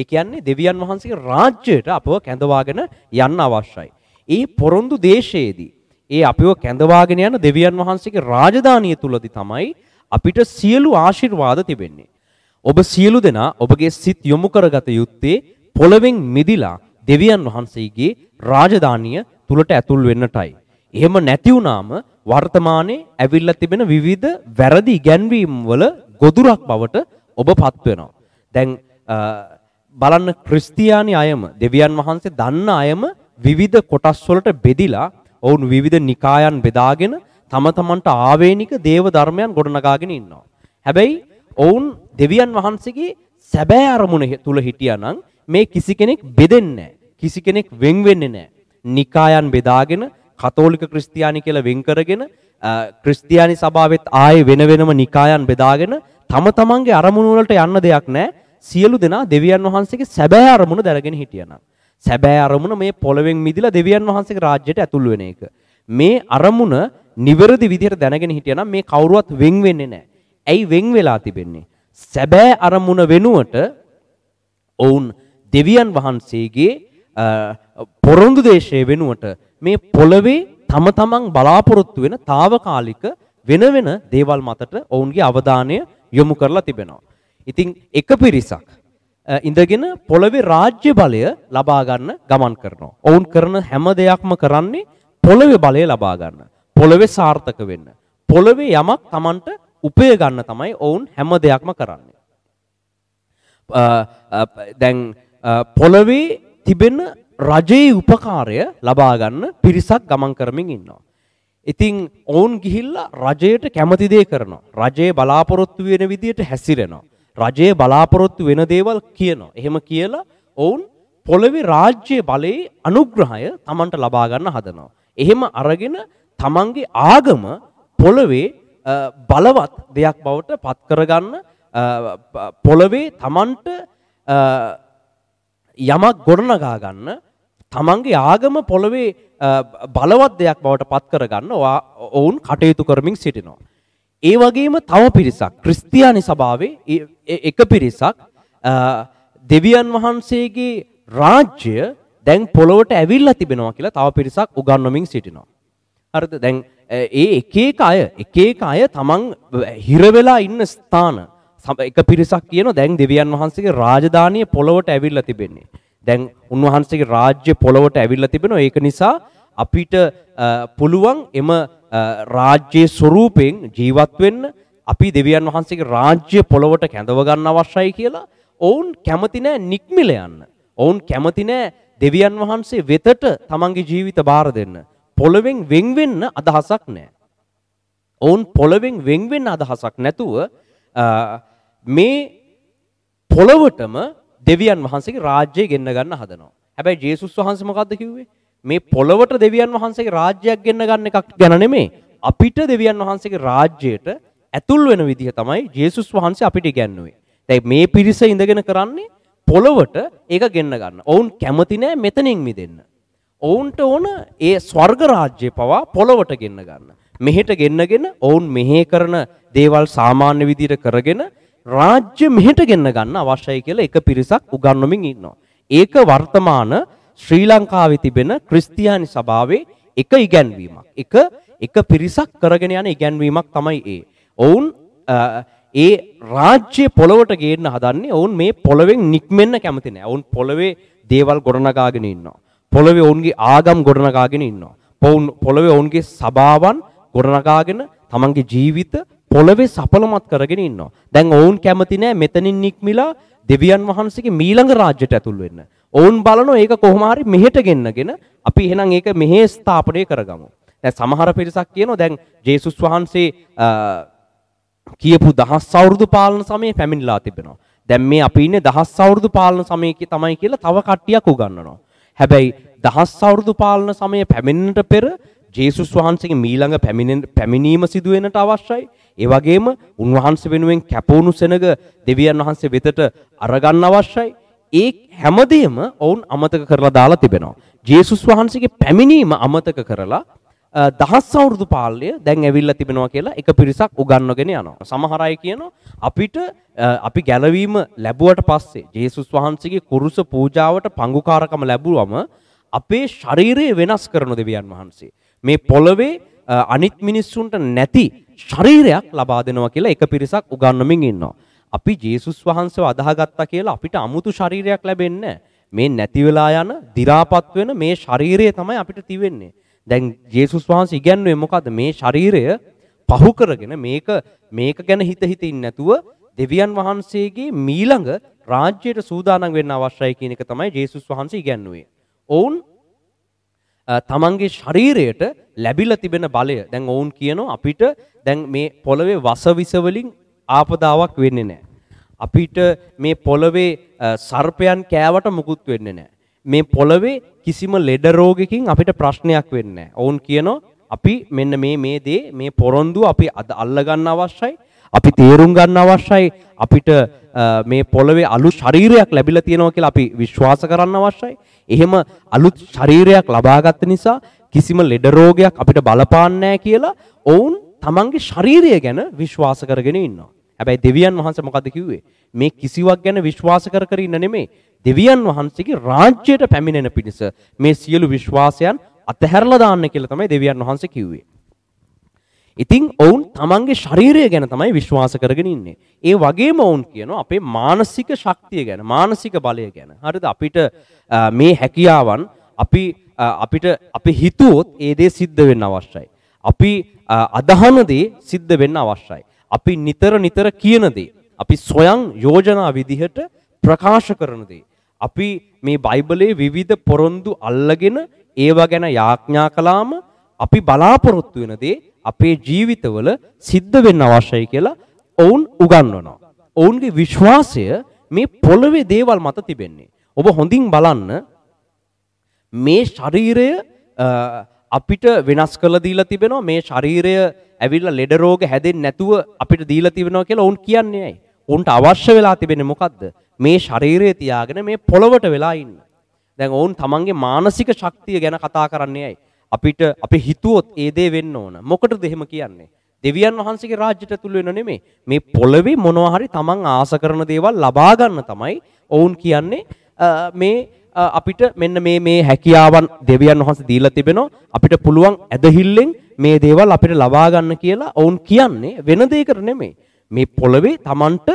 ඒ කියන්නේ දෙවියන් වහන්සේගේ රාජ්‍යයට අපව කැඳවාගෙන යන්න අවශ්‍යයි. ඒ පොරොන්දු දේශයේදී ඒ අපිව කැඳවාගෙන යන දෙවියන් වහන්සේගේ රාජධානිය තුලදී තමයි අපිට සියලු ආශිර්වාද තිබෙන්නේ. ඔබ සියලු දෙනා ඔබගේ සිත් යොමු කරගත යුත්තේ පොළවෙන් මිදිලා දෙවියන් වහන්සේගේ රාජධානිය තුලට ඇතුල් වෙන්නටයි. එහෙම නැති වුනාම වර්තමානයේ ඇවිල්ලා තිබෙන විවිධ වැරදි ඉගැන්වීම් වල ගොදුරක් බවට ඔබ පත් වෙනවා. දැන් බලන්න ක්‍රිස්තියානි අයම දෙවියන් වහන්සේ දන්න අයම විවිධ කොටස් වලට බෙදිලා ඔවුන් විවිධ නිකායන් බෙදාගෙන තම තමන්ට ආවේනික දේව ධර්මයන් ගොඩනගාගෙන ඉන්නවා. හැබැයි ඔවුන් දෙවියන් වහන්සේගේ සැබෑ අරමුණ තුල හිටියානම් මේ කිසි කෙනෙක් බෙදෙන්නේ නැහැ. කිසි කෙනෙක් වෙන් වෙන්නේ නැහැ. නිකායන් බෙදාගෙන කතෝලික ක්‍රිස්තියානි කියලා වෙන් කරගෙන ක්‍රිස්තියානි සභාවෙත් ආයේ වෙන වෙනම නිකායන් බෙදාගෙන තම තමන්ගේ අරමුණු වලට යන්න දෙයක් නැහැ. සියලු දෙනා දෙවියන් වහන්සේගේ සැබෑ අරමුණ දැනගෙන හිටියනම්. සැබෑ අරමුණ මේ පොළවෙන් මිදිලා දෙවියන් වහන්සේගේ රාජ්‍යයට ඇතුල් වෙන එක. මේ අරමුණ නිවැරදි විදිහට දැනගෙන හිටියනම් මේ කවුරුවත් වෙන් වෙන්නේ නැහැ. ඇයි වෙන් වෙලා තිබෙන්නේ? සැබෑ අරමුණ වෙනුවට ඔවුන් දෙවියන් වහන්සේගේ පොරොන්දු දේශය වෙනුවට මේ පොළවේ තම තමන් බලාපොරොත්තු වෙන తాවකාලික වෙන වෙන දේවල් මතට ඔවුන්ගේ අවධානය යොමු කරලා තිබෙනවා. ඉතින් එක පිරිසක් ඉඳගෙන පොළවේ රාජ්‍ය බලය ලබා ගන්න ගමන් කරනවා. ඔවුන් කරන හැම දෙයක්ම කරන්නේ පොළවේ බලය ලබා ගන්න. පොළවේ සාර්ථක වෙන්න. පොළවේ යමක් Tamanට උපය ගන්න තමයි ඔවුන් හැම දෙයක්ම කරන්නේ. දැන් පොළවේ තිබෙන රජයේ උපකාරය ලබා ගන්න පිරිසක් ගමන් කරමින් ඉන්නවා. ඉතින් ඔවුන් ගිහිල්ලා රජයට කැමති දේ කරනවා. රජයේ බලාපොරොත්තු වෙන විදියට හැසිරෙනවා. රජයේ බලාපොරොත්තු වෙන දේවල් කියනවා. එහෙම කියලා ඔවුන් පොළවේ රාජ්‍ය බලයේ අනුග්‍රහය Tamanට ලබා ගන්න හදනවා. එහෙම අරගෙන Tamanගේ ආගම පොළවේ බලවත් දෙයක් බවට පත් කරගන්න පොළවේ Tamanට යමක් ගොඩනගා ගන්න තමන්ගේ ආගම පොළොවේ බලවත් දෙයක් බවට පත් කරගන්න ඔවුන් කටයුතු කරමින් සිටිනවා. ඒ වගේම තව පිරිසක් ක්‍රිස්තියානි සභාවේ එක පිරිසක් දෙවියන් වහන්සේගේ රාජ්‍ය දැන් පොළොවට ඇවිල්ලා තිබෙනවා කියලා තව පිරිසක් උගන්වමින් සිටිනවා. හරිද? දැන් ඒ එක එක අය එක එක අය තමන් හිර වෙලා ඉන්න ස්ථාන එක පිරිසක් කියන දැන් දෙවියන් වහන්සේගේ රාජධානිය පොළොවට ඇවිල්ලා තිබෙන්නේ. දැන් උන්වහන්සේගේ රාජ්‍ය පොළොවට ඇවිල්ලා තිබෙනවා. ඒක නිසා අපිට පුළුවන් එම රාජ්‍යයේ ස්වරූපයෙන් ජීවත් වෙන්න අපි දෙවියන් වහන්සේගේ රාජ්‍ය පොළොවට කැඳව ගන්න අවශ්‍යයි කියලා ඔවුන් කැමති නෑ නික්මිල යන්න. ඔවුන් කැමති නෑ දෙවියන් වහන්සේ වෙතට තමන්ගේ ජීවිත බාර දෙන්න. පොළොවෙන් වෙන් වෙන්න අදහසක් නෑ. ඔවුන් පොළොවෙන් වෙන් වෙන්න අදහසක් නැතුව මේ පොළොවටම දෙවියන් වහන්සේගේ රාජ්‍යය ගෙන්න ගන්න හදනවා. හැබැයි ජේසුස් වහන්සේ මොකද්ද කිව්වේ? මේ පොළොවට දෙවියන් වහන්සේගේ රාජ්‍යයක් ගෙන්න ගන්න එකක් ගැන නෙමෙයි. අපිට දෙවියන් වහන්සේගේ රාජ්‍යයට ඇතුල් වෙන විදිහ තමයි ජේසුස් වහන්සේ අපිට ඉගැන්වුවේ. දැන් මේ පිරිස ඉඳගෙන කරන්නේ පොළොවට ඒක ගෙන්න ගන්න. ඔවුන් කැමති නෑ මෙතනින් මිදෙන්න. ඔවුන්ට ඕන ඒ ස්වර්ග රාජ්‍ය පවා පොළොවට ගෙන්න ගන්න. මෙහෙට ගෙන්නගෙන ඔවුන් මෙහෙ කරන දේවල් සාමාන්‍ය විදිහට කරගෙන රාජ්‍ය මෙහෙට ගෙන්න ගන්න අවශ්‍යයි කියලා එක පිරිසක් උගන්වමින් ඉන්නවා. ඒක වර්තමාන ශ්‍රී ලංකාවේ තිබෙන ක්‍රිස්තියානි සභාවේ එක ඉගැන්වීමක්. එක එක පිරිසක් කරගෙන යන ඉගැන්වීමක් තමයි ඒ. ඔවුන් ඒ රාජ්‍ය පොළොවට ගේන්න හදන්නේ ඔවුන් මේ පොළොවෙන් නික්මෙන්න කැමති නැහැ. ඔවුන් පොළොවේ දේවල් ගොඩනගාගෙන ඉන්නවා. පොළොවේ ඔවුන්ගේ ආගම් ගොඩනගාගෙන ඉන්නවා. පොවුන් පොළොවේ ඔවුන්ගේ සභාවන් ගොඩනගාගෙන තමන්ගේ ජීවිත පොළවේ සපලමත් කරගෙන ඉන්නවා. දැන් ඔවුන් කැමති නෑ මෙතනින් නික්මිලා දෙවියන් වහන්සේගේ මීළඟ රාජ්‍යයට ඇතුල් වෙන්න. ඔවුන් බලනෝ ඒක කොහොම හරි මෙහෙට ගෙන්නගෙන අපි එහෙනම් ඒක මෙහෙ ස්ථාපනය කරගමු. දැන් සමහර පිරිසක් කියනවා දැන් ජේසුස් වහන්සේ කියපු දහස් අවුරුදු පාලන සමයේ පැමිණලා තිබෙනවා. දැන් මේ අපි ඉන්නේ දහස් අවුරුදු පාලන සමයේ තමයි කියලා තව කට්ටියක් උගන්වනවා. හැබැයි දහස් අවුරුදු පාලන සමය පැමිණෙන්නට පෙර ජේසුස් වහන්සේගේ මීළඟ පැමිණීම සිදු වෙන්නට අවශ්‍යයි. ඒ වගේම උන්වහන්සේ වෙනුවෙන් කැපවුණු සෙනඟ දෙවියන් වහන්සේ වෙතට අරගන්න අවශ්‍යයි. ඒ හැමදේම ඔවුන් අමතක කරලා දාලා තිබෙනවා. ජේසුස් වහන්සේගේ පැමිණීම අමතක කරලා දහස් අවුරුදු පාලනය දැන් ඇවිල්ලා තිබෙනවා කියලා එක පිරිසක් උගන්වගෙන යනවා. සමහර අය කියනවා අපිට අපි ගැලවීම ලැබුවට පස්සේ ජේසුස් වහන්සේගේ කුරුස පූජාවට පංගුකාරකම ලැබුවම අපේ ශරීරය වෙනස් කරන දෙවියන් වහන්සේ. මේ පොළවේ අනිත් මිනිස්සුන්ට නැති ශරීරයක් ලබා දෙනවා කියලා එක පිරිසක් උගන්වමින් ඉන්නවා. අපි ජේසුස් වහන්සේව අදාහගත්තා කියලා අපිට 아무තු ශරීරයක් ලැබෙන්නේ මේ නැති වෙලා යන දි รา පත් වෙන මේ ශරීරය තමයි අපිට තිවෙන්නේ. දැන් ජේසුස් වහන්සේ ඉගැන්වුවේ මොකද්ද? මේ ශරීරය පහු කරගෙන මේක මේක ගැන හිත හිතින් නැතුව දෙවියන් වහන්සේගේ මීළඟ රාජ්‍යයට සූදානම් වෙන්න අවශ්‍යයි කියන එක තමයි ජේසුස් වහන්සේ ඉගැන්වුවේ. ඔවුන් තමන්ගේ ශරීරයට ලැබිල තිබෙන බලය දැන් ඔවුන් කියනවා අපිට දැන් මේ පොළවේ වසවිසවලින් ආපදාවක් වෙන්නේ නෑ. අපිට මේ පොළවේ සර්පයන් කෑවට මුකුත් වෙන්නේ නෑ. මේ පොළවේ කිසිම ලෙඩ රෝගකින් අපිට ප්‍රශ්නයක් වෙන්නේ නෑ. ඔවුන් කියනවා අපි මෙන්න මේ මේ දේ මේ පොරොන්දු අපි අද අල්ලගන්න අවශ්‍යයි. අපි තේරුම් ගන්න අවශ්‍යයි. අපිට මේ පොළවේ අලු ශරීරයක් ලැබිලා තියෙනවා කියලා අපි විශ්වාස කරන්න අවශ්‍යයි. එහෙම අලුත් ශරීරයක් ලබාගත්ත නිසා කිසිම ලෙඩ රෝගයක් අපිට බලපාන්නේ නැහැ කියලා ඔවුන් තමන්ගේ ශරීරය ගැන විශ්වාස කරගෙන ඉන්නවා. හැබැයි දෙවියන් වහන්සේ මොකද කිව්වේ? මේ කිසිවක් ගැන විශ්වාස කර කර ඉන්න නෙමෙයි. දෙවියන් වහන්සේගේ රාජ්‍යයට පැමිණෙන පිණිස මේ සියලු විශ්වාසයන් අතහැරලා දාන්න කියලා තමයි දෙවියන් වහන්සේ කිව්වේ. ඉතින් ඔවුන් තමන්ගේ ශරීරය ගැන තමයි විශ්වාස කරගෙන ඉන්නේ. ඒ වගේම ඔවුන් කියනවා අපේ මානසික ශක්තිය ගැන, මානසික බලය ගැන. හරිද? අපිට මේ හැකියාවන් අපි අපිට අපි හිතුවොත් ඒ දේ සිද්ධ වෙන්න අවශ්‍යයි. අපි අදහන දේ සිද්ධ වෙන්න අවශ්‍යයි. අපි නිතර නිතර කියන දේ, අපි සොයන් යෝජනා විදිහට ප්‍රකාශ කරන දේ. අපි මේ බයිබලයේ විවිධ පොරොන්දු අල්ලගෙන ඒවා ගැන යාඥා කළාම අපි බලාපොරොත්තු වෙන දේ අපේ ජීවිතවල සිද්ධ වෙන්න අවශ්‍යයි කියලා ඔවුන් උගන්වනවා. ඔවුන්ගේ විශ්වාසය මේ පොළවේ දේවල් මත තිබෙන්නේ. ඔබ හොඳින් බලන්න මේ ශරීරය අපිට වෙනස් කරලා දීලා තිබෙනවා මේ ශරීරය ඇවිල්ලා ලෙඩ රෝග හැදෙන්නේ නැතුව අපිට දීලා තිබෙනවා කියලා ඔවුන් කියන්නේ ඇයි? ඔවුන්ට අවශ්‍ය වෙලා තිබෙන්නේ මොකද්ද? මේ ශරීරය තියාගෙන මේ පොළවට වෙලා ඉන්න. දැන් ඔවුන් තමන්ගේ මානසික ශක්තිය ගැන කතා කරන්නේ ඇයි? අපිට අපි හිතුවොත් ඒ දේ වෙන්න ඕන. මොකටද එහෙම කියන්නේ? දෙවියන් වහන්සේගේ රාජ්‍යයට ඇතුළු වෙන නෙමෙයි. මේ පොළවේ මොනවා හරි තමන් ආස කරන දේවල් ලබා ගන්න තමයි ඔවුන් කියන්නේ මේ අපිට මෙන්න මේ මේ හැකියාවන් දෙවියන් වහන්සේ දීලා තිබෙනවා. අපිට පුළුවන් ඇදහිල්ලෙන් මේ දේවල් අපිට ලබා ගන්න කියලා ඔවුන් කියන්නේ වෙන දෙයකට නෙමෙයි. මේ පොළවේ තමන්ට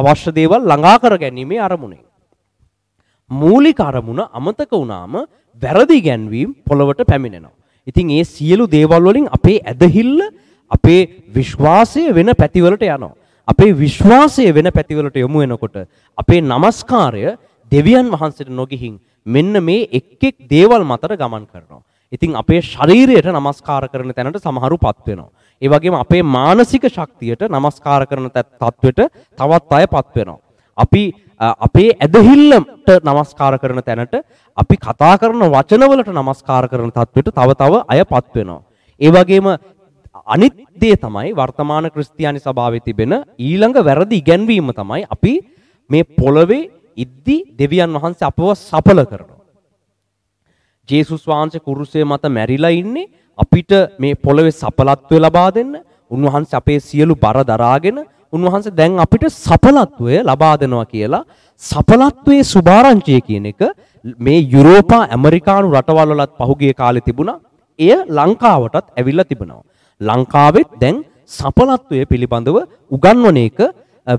අවශ්‍ය දේවල් ළඟා කර ගැනීමේ අරමුණෙන්. මූලික අරමුණ අමතක වුණාම වැරදි ගැන්වීම් පොළොවට පැමිණෙනවා. ඉතින් ඒ සියලු දේවල් වලින් අපේ ඇදහිල්ල අපේ විශ්වාසය වෙන පැතිවලට යනවා. අපේ විශ්වාසය වෙන පැතිවලට යොමු වෙනකොට අපේ নমස්කාරය දෙවියන් වහන්සේට නොගිහින් මෙන්න මේ එක් එක් දේවල් මතර ගමන් කරනවා. ඉතින් අපේ ශරීරයට নমස්කාර කරන තැනට සමහරුපත් වෙනවා. ඒ වගේම අපේ මානසික ශක්තියට নমස්කාර කරන තත්වෙට තවත් අයපත් වෙනවා. අපි අපේ ඇදහිල්ලට নমස්කාර කරන තැනට අපි කතා කරන වචනවලට নমස්කාර කරන තත්වෙට තව තව අයපත් වෙනවා. ඒ වගේම අනිත් දේ තමයි වර්තමාන ක්‍රිස්තියානි සභාවේ තිබෙන ඊළඟ වැරදි ඉගැන්වීම තමයි අපි මේ පොළවේ ඉද්දි දෙවියන් වහන්සේ අපව සඵල කරනවා. ජේසුස් වහන්සේ කුරුසය මත මැරිලා ඉන්නේ අපිට මේ පොළවේ සඵලත්වය ලබා දෙන්න උන්වහන්සේ අපේ සියලු බර දරාගෙන උන්වහන්සේ දැන් අපිට සපලත්වය ලබා දෙනවා කියලා සපලත්වයේ සුභාරංචිය කියන එක මේ යුරෝපා ඇමරිකානු රටවල් වලත් පහුගිය කාලේ තිබුණා. එය ලංකාවටත් ඇවිල්ලා තිබෙනවා. ලංකාවෙත් දැන් සපලත්වය පිළිබඳව උගන්වන එක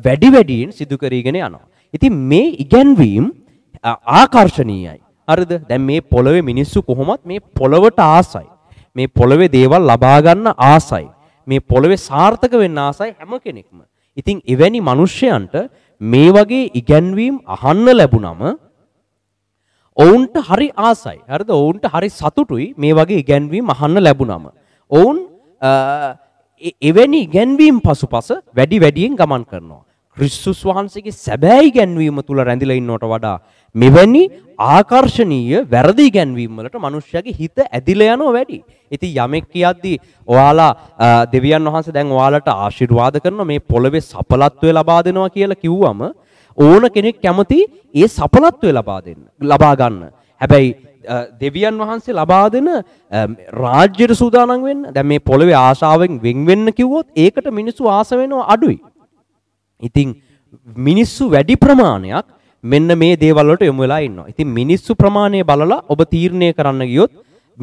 වැඩි වැඩියෙන් සිදු කරගෙන යනවා. ඉතින් මේ ඉගැන්වීම් ආකර්ශනීයයි. හරිද? දැන් මේ පොළවේ මිනිස්සු කොහොමත් මේ පොළවට ආසයි. මේ පොළවේ දේවල් ලබා ගන්න ආසයි. මේ පොළවේ සාර්ථක වෙන්න ආසයි හැම කෙනෙක්ම. ඉතින් එවැනි මිනිස්යන්ට මේ වගේ ඉගැන්වීම් අහන්න ලැබුණම ඔවුන්ට හරි ආසයි. හරිද? ඔවුන්ට හරි සතුටුයි මේ වගේ ඉගැන්වීම් අහන්න ලැබුණම. ඔවුන් එවැනි ඉගැන්වීම් පසුපස වැඩි වැඩියෙන් ගමන් කරනවා. ක්‍රිස්තුස් වහන්සේගේ සැබෑ ඉගැන්වීම තුල රැඳිලා ඉන්නවට වඩා මෙවැනි ආකර්ශනීය වැරදි ඉගැන්වීම් වලට මිනිස්සයාගේ හිත ඇදිලා යනවා වැඩි. ඉතින් යමෙක් කියද්දී ඔයාලා දෙවියන් වහන්සේ දැන් ඔයාලට ආශිර්වාද කරන මේ පොළවේ සපලත්වය ලබා දෙනවා කියලා කිව්වම ඕන කෙනෙක් කැමති ඒ සපලත්වය ලබා දෙන්න ලබා ගන්න. හැබැයි දෙවියන් වහන්සේ ලබා දෙන රාජ්‍යයට සූදානම් වෙන්න දැන් මේ පොළවේ ආශාවෙන් වෙන් වෙන්න කිව්වොත් ඒකට මිනිස්සු ආස වෙනවා අඩුයි. ඉතින් මිනිස්සු වැඩි ප්‍රමාණයක් මෙන්න මේ දේවල් වලට යොමු වෙලා ඉන්නවා. ඉතින් මිනිස්සු ප්‍රමාණය බලලා ඔබ තීරණය කරන්න ගියොත්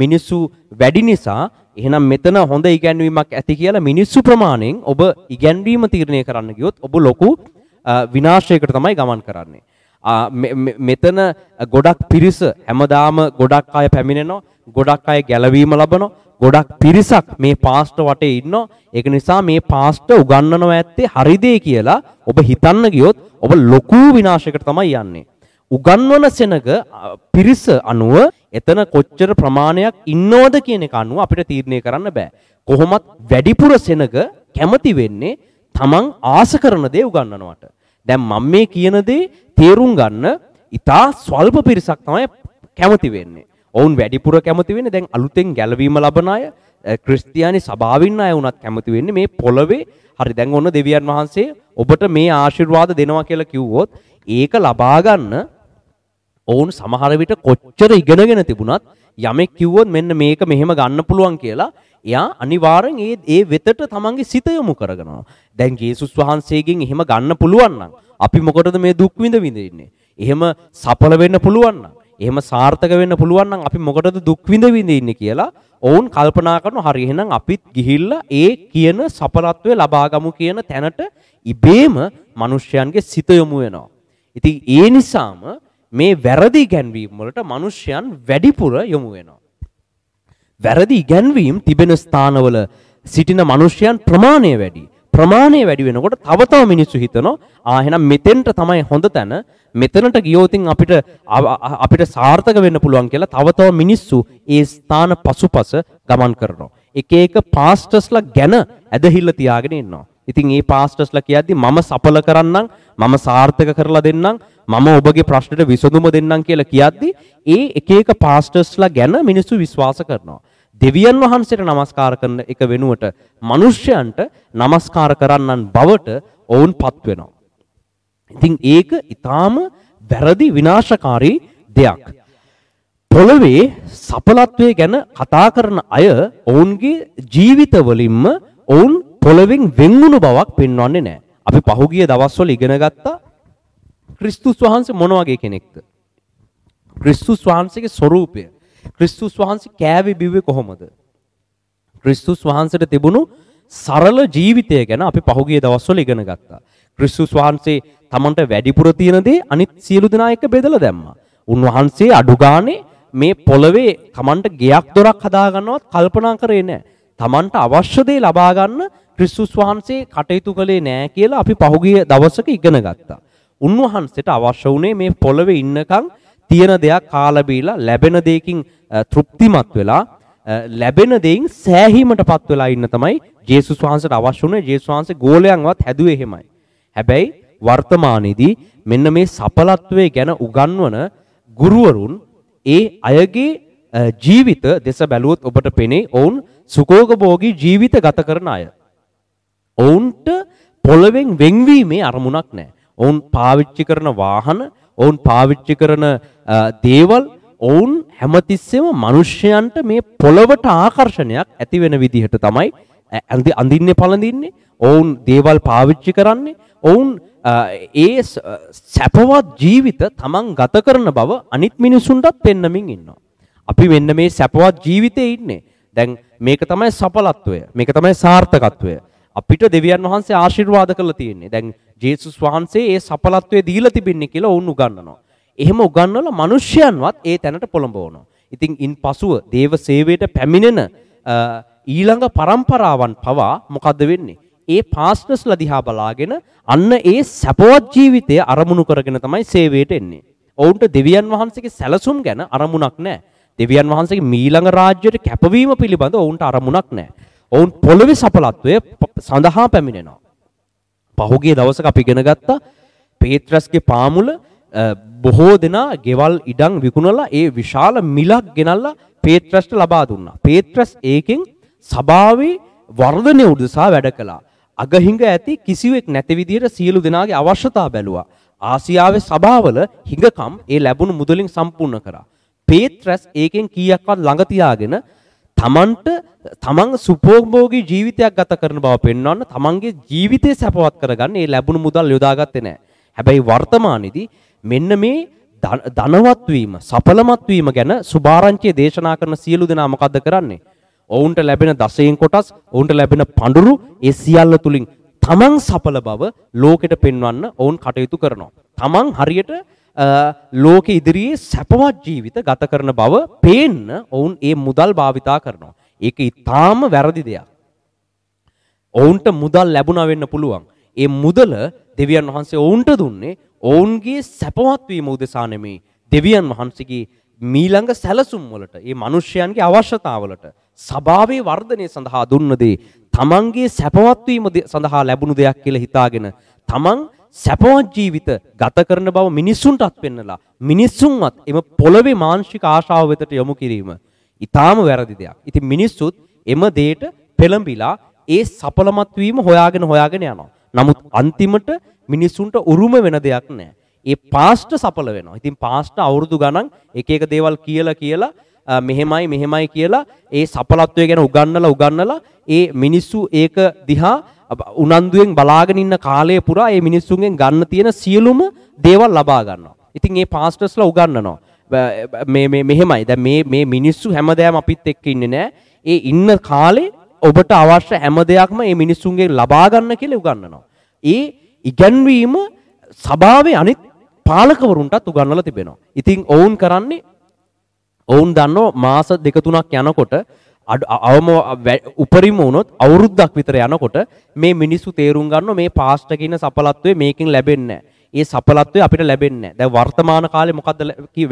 මිනිස්සු වැඩි නිසා එහෙනම් මෙතන හොඳ ඉගැන්වීමක් ඇති කියලා මිනිස්සු ප්‍රමාණයෙන් ඔබ ඉගැන්වීම තීරණය කරන්න ගියොත් ඔබ ලොකු විනාශයකට තමයි ගමන් කරන්නේ. මෙතන ගොඩක් පිරිස හැමදාම ගොඩක් අය පැමිණෙනවා ගොඩක් අය ගැලවීම ලබනවා ගොඩක් පිරිසක් මේ පාස්ට වටේ ඉන්නවා ඒක නිසා මේ පාස්ට උගන්වනවා ඇත්තේ හරිදේ කියලා ඔබ හිතන්න ගියොත් ඔබ ලොකු විනාශයකට තමයි යන්නේ උගන්වන සෙනග පිරිස අනුව එතන කොච්චර ප්‍රමාණයක් ඉන්නවද කියන එක අනුව අපිට තීරණය කරන්න බෑ කොහොමත් වැඩිපුර සෙනග කැමති වෙන්නේ තමන් ආස කරන දේ උගන්වනවට දැන් මම මේ කියන දේ තේරුම් ගන්න ඉතා ස්වල්ප පිරිසක් තමයි කැමති වෙන්නේ. ඔවුන් වැඩිපුර කැමති වෙන්නේ දැන් අලුතෙන් ගැලවීම ලබන අය ක්‍රිස්තියානි සභාවින් අය වුණත් කැමති වෙන්නේ මේ පොළවේ හරි දැන් ඔන්න දෙවියන් වහන්සේ ඔබට මේ ආශිර්වාද දෙනවා කියලා කිව්වොත් ඒක ලබා ගන්න ඔවුන් සමහර විට කොච්චර ඉගෙනගෙන තිබුණත් යමෙක් කිව්වොත් මෙන්න මේක මෙහෙම ගන්න පුළුවන් කියලා එයා අනිවාර්යෙන් ඒ ඒ වෙතට තමන්ගේ සිත යොමු කරගෙනවා. දැන් ජේසුස් වහන්සේගෙන් එහෙම ගන්න පුළුවන් නම් අපි මොකටද මේ දුක් විඳ විඳින්නේ? එහෙම සඵල වෙන්න පුළුවන් නම්, එහෙම සාර්ථක වෙන්න පුළුවන් නම් අපි මොකටද දුක් විඳ විඳින්නේ කියලා ඔවුන් කල්පනා කරනවා. හරි එහෙනම් අපිත් ගිහිල්ලා ඒ කියන සඵලත්වය ලබාගමු කියන තැනට ඉබේම මිනිස්යන්ගේ සිත යොමු වෙනවා. ඉතින් ඒ නිසාම මේ වැරදි ගැන්වීම් වලට මිනිස්යන් වැඩිපුර යොමු වෙනවා. වැරදි ඉගැන්වීම් තිබෙන ස්ථානවල සිටින මිනිසයන් ප්‍රමාණය වැඩි. ප්‍රමාණය වැඩි වෙනකොට තව තව මිනිස්සු හිතනවා ආ එහෙනම් මෙතෙන්ට තමයි හොඳ තැන මෙතනට ගියොත් අපිට අපිට සාර්ථක වෙන්න පුළුවන් කියලා තව තව මිනිස්සු ඒ ස්ථාන පසුපස ගමන් කරනවා එක එක පාස්ටර්ස්ලා ගැන ඇදහිල්ල තියාගෙන ඉන්නවා ඉතින් ඒ පාස්ටර්ස්ලා කියද්දි මම සඵල කරන්නම් මම සාර්ථක කරලා දෙන්නම් මම ඔබගේ ප්‍රශ්නට විසඳුම දෙන්නම් කියලා කියද්දි ඒ එක එක පාස්ටර්ස්ලා ගැන මිනිස්සු විශ්වාස කරනවා දෙවියන් වහන්සේට নমස්කාර කරන එක වෙනුවට මිනිස්යන්ට নমස්කාර කරන්නන් බවට ඔවුන් පත් වෙනවා. ඉතින් ඒක ඊටාම වැරදි විනාශකාරී දෙයක්. පොළවේ සපලත්වයේ ගැන කතා කරන අය ඔවුන්ගේ ජීවිත වලින්ම ඔවුන් පොළවෙන් වෙන්වුණු බවක් පෙන්වන්නේ නැහැ. අපි පහුගිය දවස්වල ඉගෙන ගත්තා ක්‍රිස්තුස් වහන්සේ මොන වගේ කෙනෙක්ද? ක්‍රිස්තුස් වහන්සේගේ ස්වરૂපය ක්‍රිස්තුස් වහන්සේ කෑවේ බිව්වේ කොහොමද? ක්‍රිස්තුස් වහන්සේට තිබුණු සරල ජීවිතය ගැන අපි පහුගිය දවස්වල ඉගෙන ගත්තා. ක්‍රිස්තුස් වහන්සේ තමන්ට වැඩිපුර තියෙන දේ අනිත් සියලු දෙනා එක්ක බෙදලා දැම්මා. උන්වහන්සේ අඩු ගානේ මේ පොළවේ තමන්ට ගෙයක් දොරක් හදාගන්නවත් කල්පනා කරේ නැහැ. තමන්ට අවශ්‍ය දේ ලබා ගන්න ක්‍රිස්තුස් වහන්සේ කටයුතු කළේ නැහැ කියලා අපි පහුගිය දවසක ඉගෙන ගත්තා. උන්වහන්සේට අවශ්‍ය වුණේ මේ පොළවේ ඉන්නකම් තියෙන දෙයක් කාලා බීලා ලැබෙන දෙයකින් තෘප්තිමත් වෙලා ලැබෙන දෙයින් සෑහීමටපත් වෙලා ඉන්න තමයි ජේසුස් වහන්සේට අවශ්‍ය වුණේ ජේසුස් වහන්සේ ගෝලයන්වත් හැදුවේ එහෙමයි. හැබැයි වර්තමානයේදී මෙන්න මේ සඵලත්වයේ ගැන උගන්වන ගුරුවරුන් ඒ අයගේ ජීවිත දෙස බැලුවොත් ඔබට පෙනේ ඔවුන් සුකෝගභෝගී ජීවිත ගත කරන අය. ඔවුන්ට පොළවෙන් වෙන්වීමේ අරමුණක් නැහැ. ඔවුන් පාවිච්චි කරන වාහන ඔවුන් පාවිච්චි කරන දේවල් ඔවුන් හැමතිස්සෙම මිනිස්යන්ට මේ පොළවට ආකර්ෂණයක් ඇති වෙන විදිහට තමයි ඇඳි අඳින්නේ පළඳින්නේ ඔවුන් දේවල් පාවිච්චි කරන්නේ ඔවුන් ඒ සැපවත් ජීවිත තමන් ගත කරන බව අනිත් මිනිසුන්ටත් පෙන්නමින් ඉන්නවා. අපි මෙන්න මේ සැපවත් ජීවිතේ ඉන්නේ. දැන් මේක තමයි සඵලත්වය. මේක තමයි සාර්ථකත්වය. අපිට දෙවියන් වහන්සේ ආශිර්වාද කරලා තියෙන්නේ. දැන් ජේසුස් වහන්සේ ඒ සපලත්වය දීලා තිබෙන්නේ කියලා ඔවුන් උගන්වනවා. එහෙම උගන්වලා මිනිස්යන්වත් ඒ තැනට පොළඹවනවා. ඉතින් ඉන් පසුව දේව සේවයට පැමිණෙන ඊළඟ પરම්පරාවන් පවා මොකද වෙන්නේ? ඒ පාස්ටර්ස්ලා දිහා බලාගෙන අන්න ඒ සැපවත් ජීවිතය අරමුණු කරගෙන තමයි සේවයට එන්නේ. ඔවුන්ට දෙවියන් වහන්සේගේ සැලසුම් ගැන අරමුණක් නැහැ. දෙවියන් වහන්සේගේ මීළඟ රාජ්‍යයට කැපවීම පිළිබඳ ඔවුන්ට අරමුණක් නැහැ. ඔවුන් පොළවේ සපලත්වය සඳහා පැමිණෙනවා. පහුගිය දවසක අපි ඉගෙන ගත්තා පේත්‍රස්ගේ පාමුල බොහෝ දෙනා ගෙවල් ඉඩම් විකුණලා ඒ විශාල මිලක් ගෙනල්ලා පේත්‍රස්ට ලබා දුන්නා. පේත්‍රස් ඒකෙන් සභාවේ වර්ධනය උදෙසා වැඩ කළා. අගහිඟ ඇති කිසිවෙක් නැති විදිහට සියලු දෙනාගේ අවශ්‍යතා බැලුවා. ආසියාවේ සභාවල හිඟකම් ඒ ලැබුණු මුදලින් සම්පූර්ණ කරා. පේත්‍රස් ඒකෙන් කීයක්වත් ළඟ තියාගෙන තමන්ට තමන් සුපෝභෝගී ජීවිතයක් ගත කරන බව පෙන්වන්න තමන්ගේ ජීවිතය සැපවත් කරගන්න ඒ ලැබුණු මුදල් යොදාගත්තේ නැහැ. හැබැයි වර්තමානයේදී මෙන්න මේ ධනවත් වීම සඵලමත් වීම ගැන සුභාරංචිය දේශනා කරන සියලු දෙනා මොකද්ද කරන්නේ? ඔවුන්ට ලැබෙන දසයෙන් කොටස්, ඔවුන්ට ලැබෙන පඳුරු ඒ සියල්ල තුලින් තමන් සඵල බව ලෝකෙට පෙන්වන්න ඔවුන් කටයුතු කරනවා. තමන් හරියට ලෝක ඉදිරියේ සැපවත් ජීවිත ගත කරන බව පේන්න ඔවුන් ඒ මුදල් භාවිතා කරනවා. ඒක ඉතාම වැරදි දෙයක්. ඔවුන්ට මුදල් ලැබුණා වෙන්න පුළුවන්. ඒ මුදල දෙවියන් වහන්සේ ඔවුන්ට දුන්නේ ඔවුන්ගේ සැපවත් වීම උදෙසා නෙමෙයි. දෙවියන් වහන්සේගේ මීළඟ සැලසුම් වලට, ඒ මිනිස්යන්ගේ අවශ්‍යතාවලට, ස්වභාවයේ වර්ධනය සඳහා දුන්න දේ, තමන්ගේ සැපවත් වීම සඳහා ලැබුණු දෙයක් කියලා හිතාගෙන තමන් සැපවත් ජීවිත ගත කරන බව මිනිස්සුන්ටත් පෙන්නලා මිනිස්සුන්වත් එම පොළවේ මානසික ආශාව වෙතට යොමු කිරීම ඊටාම වැරදි දෙයක්. ඉතින් මිනිස්සුත් එම දෙයට පෙළඹිලා ඒ සඵලමත් වීම හොයාගෙන හොයාගෙන යනවා. නමුත් අන්තිමට මිනිස්සුන්ට උරුම වෙන දෙයක් නැහැ. ඒ පාස්ට සඵල වෙනවා. ඉතින් පාස්ට අවුරුදු ගණන් එක එක දේවල් කියලා කියලා මෙහෙමයි මෙහෙමයි කියලා ඒ සඵලත්වය ගැන උගන්නලා උගන්නලා ඒ මිනිස්සු ඒක දිහා උනන්දුවෙන් බලාගෙන ඉන්න කාලය පුරා මේ මිනිස්සුන්ගෙන් ගන්න තියෙන සියලුම දේවල් ලබා ගන්නවා. ඉතින් මේ පාස්ටර්ස්ලා උගන්වනවා. මේ මේ මෙහෙමයි. දැන් මේ මේ මිනිස්සු හැමදාම අපිත් එක්ක ඉන්නේ නෑ. ඒ ඉන්න කාලේ ඔබට අවශ්‍ය හැම දෙයක්ම මේ මිනිස්සුන්ගෙන් ලබා ගන්න කියලා උගන්වනවා. ඒ ඉගැන්වීම සභාවේ අනිත් පාලකවරුන්ටත් උගන්වලා තිබෙනවා. ඉතින් ඔවුන් කරන්නේ ඔවුන් දන්නෝ මාස දෙක තුනක් යනකොට අවම උපරිම වුණොත් අවුරුද්දක් විතර යනකොට මේ මිනිස්සු තේරුම් ගන්න මේ පාස්ට කියන සපලත්වය මේකෙන් ලැබෙන්නේ ඒ සපලත්වය අපිට ලැබෙන්නේ දැන් වර්තමාන කාලේ මොකද්ද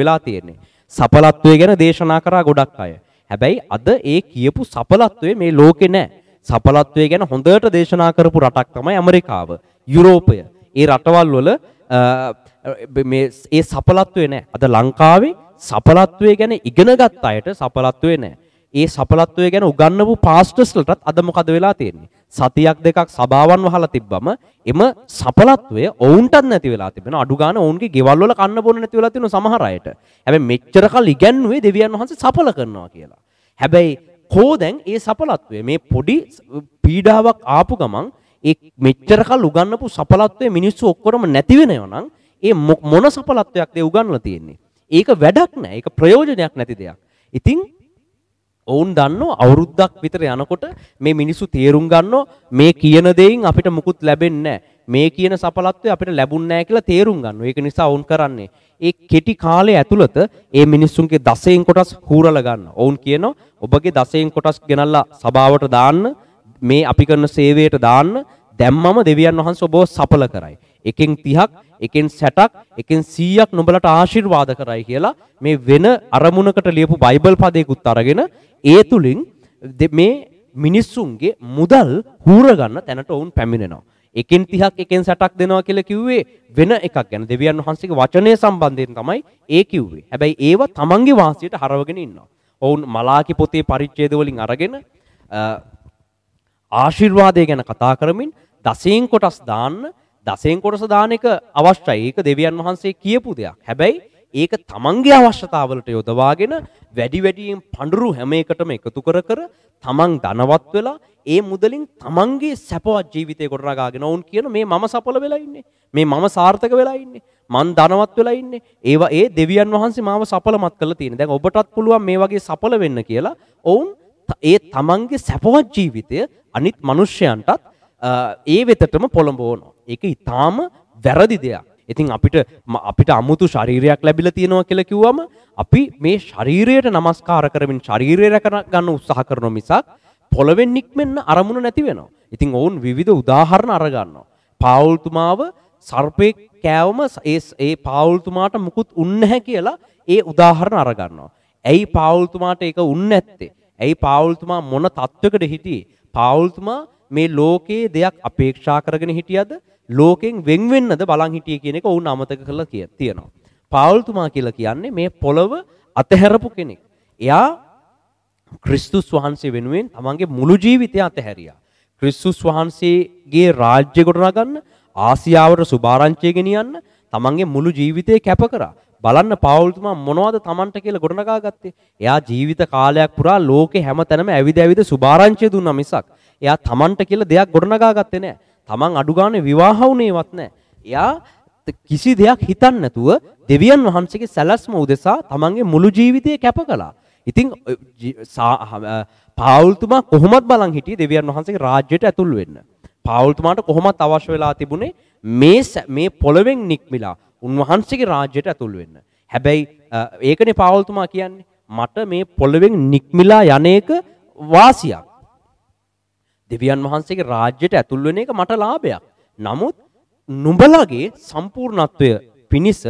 වෙලා තියෙන්නේ සපලත්වය ගැන දේශනා කරා ගොඩක් අය හැබැයි අද ඒ කියපු සපලත්වය මේ ලෝකේ නැහැ සපලත්වය ගැන හොඳට දේශනා කරපු රටක් තමයි ඇමරිකාව යුරෝපය ඒ රටවල් වල ඒ සපලත්වය නැහැ අද ලංකාවේ සපලත්වය ගැන ඉගෙනගත් අයට සපලත්වය නැහැ ඒ සපලත්වය ගැන උගන්වපු පාස්ටර්ස්ලටත් අද මොකද වෙලා තියෙන්නේ? සතියක් දෙකක් සභාවන් වහලා තිබ්බම එම සපලත්වය ඔවුන්ටත් නැති වෙලා තිබෙනවා. අඩු ගාන ඔවුන්ගේ ගෙවල් වල කන්න බොන්න නැති වෙලා තියෙනවා සමහර අයට. හැබැයි මෙච්චර කල් ඉගැන්වුවේ දෙවියන් වහන්සේ සපල කරනවා කියලා. හැබැයි කෝ දැන් ඒ සපලත්වය මේ පොඩි පීඩාවක් ආපු ගමන් ඒ මෙච්චර කල් උගන්වපු සපලත්වය මිනිස්සු ඔක්කොරම නැති වෙනව නම් ඒ මොන සපලත්වයක්ද උගන්වලා තියෙන්නේ? ඒක වැඩක් නෑ. ඒක ප්‍රයෝජනයක් නැති දෙයක්. ඉතින් ඔවුන් දන්න අවුරුද්දක් විතර යනකොට මේ මිනිස්සු තේරුම් ගන්න මේ කියන දෙයින් අපිට මුකුත් ලැබෙන්නේ මේ කියන සපලත්වය අපිට ලැබුන්නේ නැහැ කියලා තේරුම් ගන්න. ඒක නිසා ඔවුන් කරන්නේ ඒ කෙටි කාලය ඇතුළත ඒ මිනිස්සුන්ගේ දසයෙන් කොටස් හූරලා ගන්න. ඔවුන් කියනවා ඔබගේ දසයෙන් කොටස් ගෙනල්ලා සභාවට දාන්න මේ අපි කරන සේවයට දාන්න දැම්මම දෙවියන් වහන්සේ ඔබව සඵල කරයි. එකෙන් 30ක් එකෙන් 60ක් එකෙන් 100ක් නොබලට ආශිර්වාද කරයි කියලා මේ වෙන අරමුණකට ලියපු බයිබල් පදයකුත් අරගෙන ඒ තුලින් මේ මිනිස්සුන්ගේ මුදල් හූරගන්න තැනට ඔවුන් පැමිණෙනවා. එකෙන් 30ක් එකෙන් 60ක් දෙනවා කියලා කිව්වේ වෙන එකක් ගැන දෙවියන් වහන්සේගේ වචනය සම්බන්ධයෙන් තමයි ඒ කිව්වේ. හැබැයි ඒව තමන්ගේ වාසියට හරවගෙන ඉන්නවා. ඔවුන් මලාකි පොතේ පරිච්ඡේද වලින් අරගෙන ආශිර්වාදය ගැන කතා කරමින් දසයෙන් කොටස් දාන්න දසයෙන් කොටස දාන එක අවශ්‍යයි. ඒක දෙවියන් වහන්සේ කියපු දෙයක්. හැබැයි ඒක තමන්ගේ අවශ්‍යතාවලට යොදවාගෙන වැඩි වැඩියෙන් පඳුරු හැම එකටම එකතු කර කර තමන් ධනවත් වෙලා ඒ මුදලින් තමන්ගේ සැපවත් ජීවිතය ගොඩනගාගෙන වුන් කියන මේ මම සඵල වෙලා ඉන්නේ. මේ මම සාර්ථක වෙලා ඉන්නේ. මං ධනවත් වෙලා ඉන්නේ. ඒවා ඒ දෙවියන් වහන්සේ මාව සඵලමත් කරලා තියෙන. දැන් ඔබටත් පුළුවන් මේ වගේ සඵල වෙන්න කියලා. ඔවුන් ඒ තමන්ගේ සැපවත් ජීවිතය අනිත් මිනිස්යන්ටත් ඒ වෙතටම පොළඹවනවා. ඒක ඊටාම වැරදි දෙයක්. ඉතින් අපිට අපිට අමුතු ශරීරයක් ලැබිලා තියෙනවා කියලා කිව්වම අපි මේ ශරීරයට নমස්කාර කරමින් ශරීරය රැක ගන්න උත්සාහ කරන මිසක් පොළවෙන් නික්මෙන්න අරමුණ නැති වෙනවා. ඉතින් ඔවුන් විවිධ උදාහරණ අරගන්නවා. පාවුල්තුමාව සර්පෙක් කෑවම ඒ පාවුල්තුමාට මුකුත් උන්නහැ කියලා ඒ උදාහරණ අරගන්නවා. ඇයි පාවුල්තුමාට ඒක උන්න ඇත්තේ. ඇයි පාවුල්තුමා මොන තත්ත්වකට හිටියේ. පාවුල්තුමා මේ ලෝකයේ දෙයක් අපේක්ෂා කරගෙන හිටියද ලෝකෙන් වෙන් වෙන්නද බලන් හිටියේ කියන එක ඔවුන් අමතක කරලා කිය තියෙනවා. පාවුල්තුමා කියලා කියන්නේ මේ පොළව අතහැරපු කෙනෙක්. එයා ක්‍රිස්තුස් වහන්සේ වෙනුවෙන් තමන්ගේ මුළු ජීවිතය අතහැරියා. ක්‍රිස්තුස් වහන්සේගේ රාජ්‍ය ගොඩනගන්න ආසියාවට සුභාරංචිය ගෙනියන්න තමන්ගේ මුළු ජීවිතය කැප කරා. බලන්න පාවුල්තුමා මොනවද Tamanට කියලා ගොඩනගා ගත්තේ? එයා ජීවිත කාලයක් පුරා ලෝකේ හැමතැනම ඇවිද ඇවිද සුභාරංචිය දුන්නා මිසක් එයා Tamanට කියලා දෙයක් ගොඩනගා ගත්තේ නැහැ. තමන් අඩු ගානේ විවාහ වුණේවත් නැහැ. එයා කිසි දෙයක් හිතන්නේ නැතුව දෙවියන් වහන්සේගේ සැලැස්ම උදෙසා තමන්ගේ මුළු ජීවිතය කැප කළා. ඉතින් පාවුල්තුමා කොහොමත් බලන් හිටියේ දෙවියන් වහන්සේගේ රාජ්‍යයට ඇතුල් වෙන්න. පාවුල්තුමාට කොහොමත් අවශ්‍ය වෙලා තිබුණේ මේ මේ පොළවෙන් නික්මිලා උන්වහන්සේගේ රාජ්‍යයට ඇතුල් වෙන්න. හැබැයි ඒකනේ පාවුල්තුමා කියන්නේ මට මේ පොළවෙන් නික්මිලා යන්නේක වාසියක්. දෙවියන් වහන්සේගේ රාජ්‍යයට ඇතුල් වෙන එක මට ලාභයක්. නමුත් නුඹලගේ සම්පූර්ණත්වය පිණිස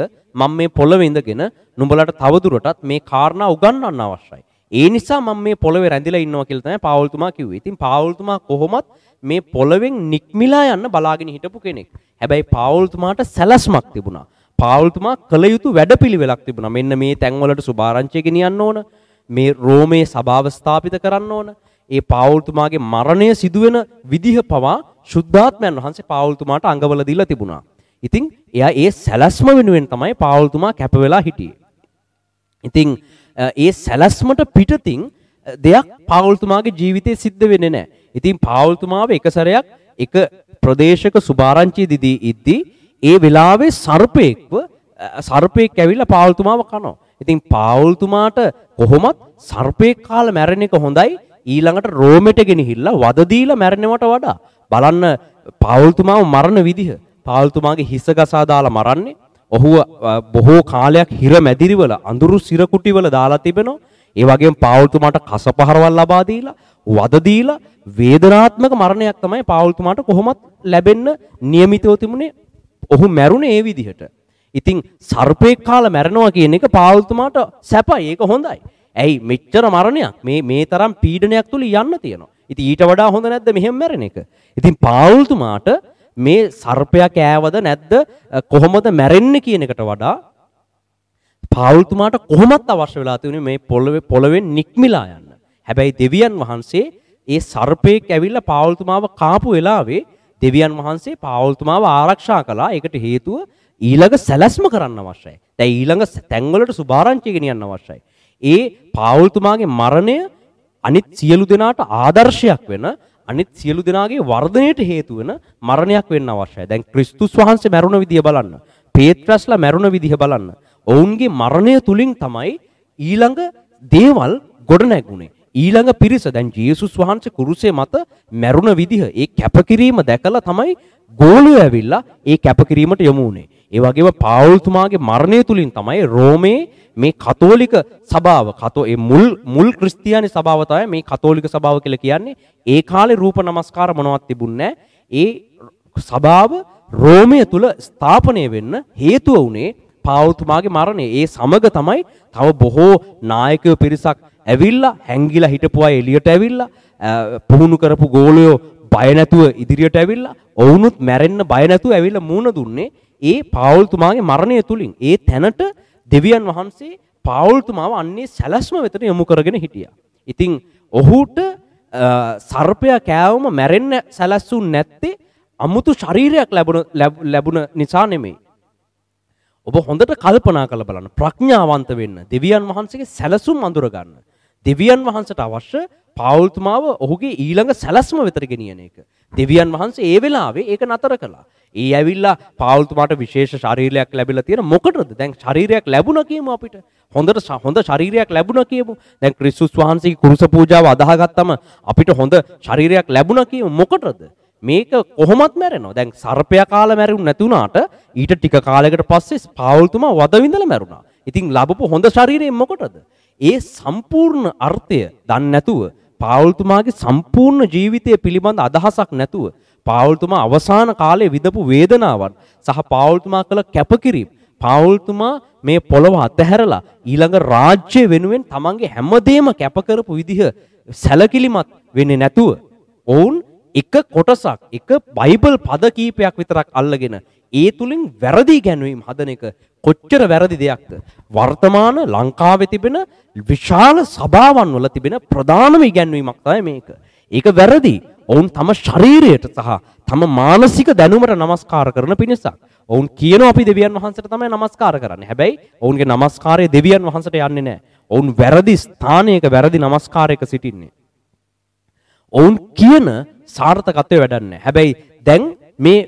මම මේ පොළවේ ඉඳගෙන නුඹලට තවදුරටත් මේ කාරණා උගන්වන්න අවශ්‍යයි. ඒ නිසා මම මේ පොළවේ රැඳිලා ඉන්නවා කියලා තමයි පාවුල්තුමා කිව්වේ. ඉතින් පාවුල්තුමා කොහොමත් මේ පොළවෙන් නික්මිලා යන්න බලාගෙන හිටපු කෙනෙක්. හැබැයි පාවුල්තුමාට සැලැස්මක් තිබුණා. පාවුල්තුමා කළ යුතු වැඩපිළිවෙලක් තිබුණා. මෙන්න මේ තැන්වලට සුභාරංචිය ගෙනියන්න ඕන. මේ රෝමයේ සභාව ස්ථාපිත කරන්න ඕන. ඒ පාවුල්තුමාගේ මරණය සිදුවෙන විදිහ පවා ශුද්ධාත්මයන් වහන්සේ පාවුල්තුමාට අඟවල දීලා තිබුණා. ඉතින් එයා ඒ සැලැස්ම වෙනුවෙන් තමයි පාවුල්තුමා කැප වෙලා හිටියේ. ඉතින් ඒ සැලැස්මට පිටතින් දෙයක් පාවුල්තුමාගේ ජීවිතේ සිද්ධ වෙන්නේ නැහැ. ඉතින් පාවුල්තුමාව එක සැරයක් එක ප්‍රදේශක සුභාරංචිය දිදී ඉද්දී ඒ වෙලාවේ සර්පෙක්ව සර්පෙක් ඇවිල්ලා පාවුල්තුමාව කනවා. ඉතින් පාවුල්තුමාට කොහොමත් සර්පෙක් කාලා මැරෙන එක හොඳයි ඊළඟට රෝමෙට ගෙනහිල්ලා වද දීලා මැරෙනවට වඩා බලන්න පාවුල්තුමාව මරණ විදිහ පාවුල්තුමාගේ හිස ගසා දාලා මරන්නේ ඔහුව බොහෝ කාලයක් හිර මැදිරිවල අඳුරු සිර කුටිවල දාලා තිබෙනවා ඒ වගේම පාවුල්තුමාට කසපහරවල් ලබා දීලා වද දීලා වේදනාත්මක මරණයක් තමයි පාවුල්තුමාට කොහොමත් ලැබෙන්න નિયમિતව තිබුණේ ඔහු මැරුණේ ඒ විදිහට ඉතින් සර්පේක් කාලා මැරෙනවා කියන එක පාවුල්තුමාට සැපයි ඒක හොඳයි ඇයි මෙච්චර මරණයක් මේ මේ තරම් පීඩනයක් තුල යන්න තියෙනවා. ඉතින් ඊට වඩා හොඳ නැද්ද මෙහෙම මැරෙන එක? ඉතින් පාවුල්තුමාට මේ සර්පයා කෑවද නැද්ද කොහොමද මැරෙන්නේ කියන එකට වඩා පාවුල්තුමාට කොහොමත් අවශ්‍ය වෙලා තිබුණේ මේ පොළවේ පොළවෙන් නික්මිලා යන්න. හැබැයි දෙවියන් වහන්සේ ඒ සර්පෙක් ඇවිල්ලා පාවුල්තුමාව කාපු වෙලාවේ දෙවියන් වහන්සේ පාවුල්තුමාව ආරක්ෂා කළා. ඒකට හේතුව ඊළඟ සැලැස්ම කරන්න අවශ්‍යයි. දැන් ඊළඟ තැන්වලට සුභාරංචිය ගෙනියන්න අවශ්‍යයි. ඒ පාවුල්තුමාගේ මරණය අනිත් සියලු දෙනාට ආදර්ශයක් වෙන අනිත් සියලු දෙනාගේ වර්ධනයට හේතු වෙන මරණයක් වෙන්න අවශ්‍යයි. දැන් ක්‍රිස්තුස් වහන්සේ මැරුණ විදිය බලන්න. පේත්‍රස්ලා මැරුණ විදිහ බලන්න. ඔවුන්ගේ මරණය තුලින් තමයි ඊළඟ දේවල් ගොඩ නැගුණේ. ඊළඟ පිරිස දැන් ජේසුස් වහන්සේ කුරුසේ මත මැරුණ විදිහ ඒ කැපකිරීම දැකලා තමයි ගෝලුව ඇවිල්ලා ඒ කැපකිරීමට යොමු වුණේ. ඒ වගේම පාවුල්තුමාගේ මරණය තුලින් තමයි රෝමේ මේ කතෝලික සභාව කතෝ ඒ මුල් මුල් ක්‍රිස්තියානි සභාව තමයි මේ කතෝලික සභාව කියලා කියන්නේ. ඒ කාලේ රූප නමස්කාර මොනවත් තිබුණේ ඒ සභාව රෝමය තුල ස්ථාපනය වෙන්න හේතුව වුණේ පාවුල්තුමාගේ මරණය. ඒ සමග තමයි තව බොහෝ නායකයෝ පිරිසක් ඇවිල්ලා හැංගිලා හිටපු අය එළියට ඇවිල්ලා පුහුණු කරපු ගෝලයෝ බය නැතුව ඉදිරියට ඇවිල්ලා ඔවුනුත් මැරෙන්න බය නැතුව ඇවිල්ලා මූණ දුන්නේ ඒ පාවුල්තුමාගේ මරණය තුලින් ඒ තැනට දෙවියන් වහන්සේ පාවුල්තුමාව අන්නේ සැලැස්ම වෙතට යොමු කරගෙන හිටියා. ඉතින් ඔහුට සර්පයා කෑවම මැරෙන්න සැලැස්සුන් නැත්තේ අමුතු ශරීරයක් ලැබුණ නිසා නෙමෙයි. ඔබ හොඳට කල්පනා කළ බලන්න ප්‍රඥාවන්ත වෙන්න දෙවියන් වහන්සේගේ සැලසුම් අඳුර ගන්න. දෙවියන් වහන්සට අවශ්‍ය පවුල්තුමාව ඔහුගේ ඊළඟ සැලස්ම වෙතර ගෙනියන එක. දෙවියන් වහන්සේ ඒ වෙලාවේ ඒක නතර කළා. ඒ ඇවිල්ලා පවුල්තුමාට විශේෂ ශරීරයක් ලැබිලා තියෙන මොකටද? දැන් ශරීරයක් ලැබුණා කියමු අපිට. හොඳට හොඳ ශරීරයක් ලැබුණා කියමු. දැන් ක්‍රිස්තුස් වහන්සේගේ කුරුස පූජාව අදාහගත්තම අපිට හොඳ ශරීරයක් ලැබුණා කියමු මොකටද? මේක කොහොමත් මැරෙනවා. දැන් සර්පයා කාලා මැරුණ නැතුණාට ඊට ටික කාලයකට පස්සේ පාවුල්තුමා වද විඳලා මැරුණා. ඉතින් ලැබපු හොඳ ශරීරයෙන් මොකටද? ඒ සම්පූර්ණ අර්ථය දන්නේ නැතුව පාවුල්තුමාගේ සම්පූර්ණ ජීවිතය පිළිබඳ අදහසක් නැතුව පාවුල්තුමා අවසාන කාලයේ විඳපු වේදනාවන් සහ පාවුල්තුමා කළ කැපකිරීම පාවුල්තුමා මේ පොළව අතහැරලා ඊළඟ රාජ්‍ය වෙනුවෙන් තමන්ගේ හැමදේම කැප කරපු විදිහ සැලකිලිමත් වෙන්නේ නැතුව ඔවුන් එක කොටසක් එක බයිබල් පද කීපයක් විතරක් අල්ලගෙන ඒ තුලින් වැරදි ගැනීම හදන එක කොච්චර වැරදි දෙයක්ද වර්තමාන ලංකාවේ තිබෙන විශාල සභාවන් වල තිබෙන ප්‍රධානම ඉගැන්වීමක් තමයි මේක. ඒක වැරදි. ඔවුන් තම ශරීරයට සහ තම මානසික දැනුමට নমස්කාර කරන පිණිසක්. ඔවුන් කියනවා අපි දෙවියන් වහන්සේට තමයි নমස්කාර කරන්නේ. හැබැයි ඔවුන්ගේ নমස්කාරය දෙවියන් වහන්සේට යන්නේ නැහැ. ඔවුන් වැරදි ස්ථානයක වැරදි নমස්කාරයක සිටින්නේ. ඔවුන් කියන සාර්ථකත්වය වැඩන්නේ. හැබැයි දැන් මේ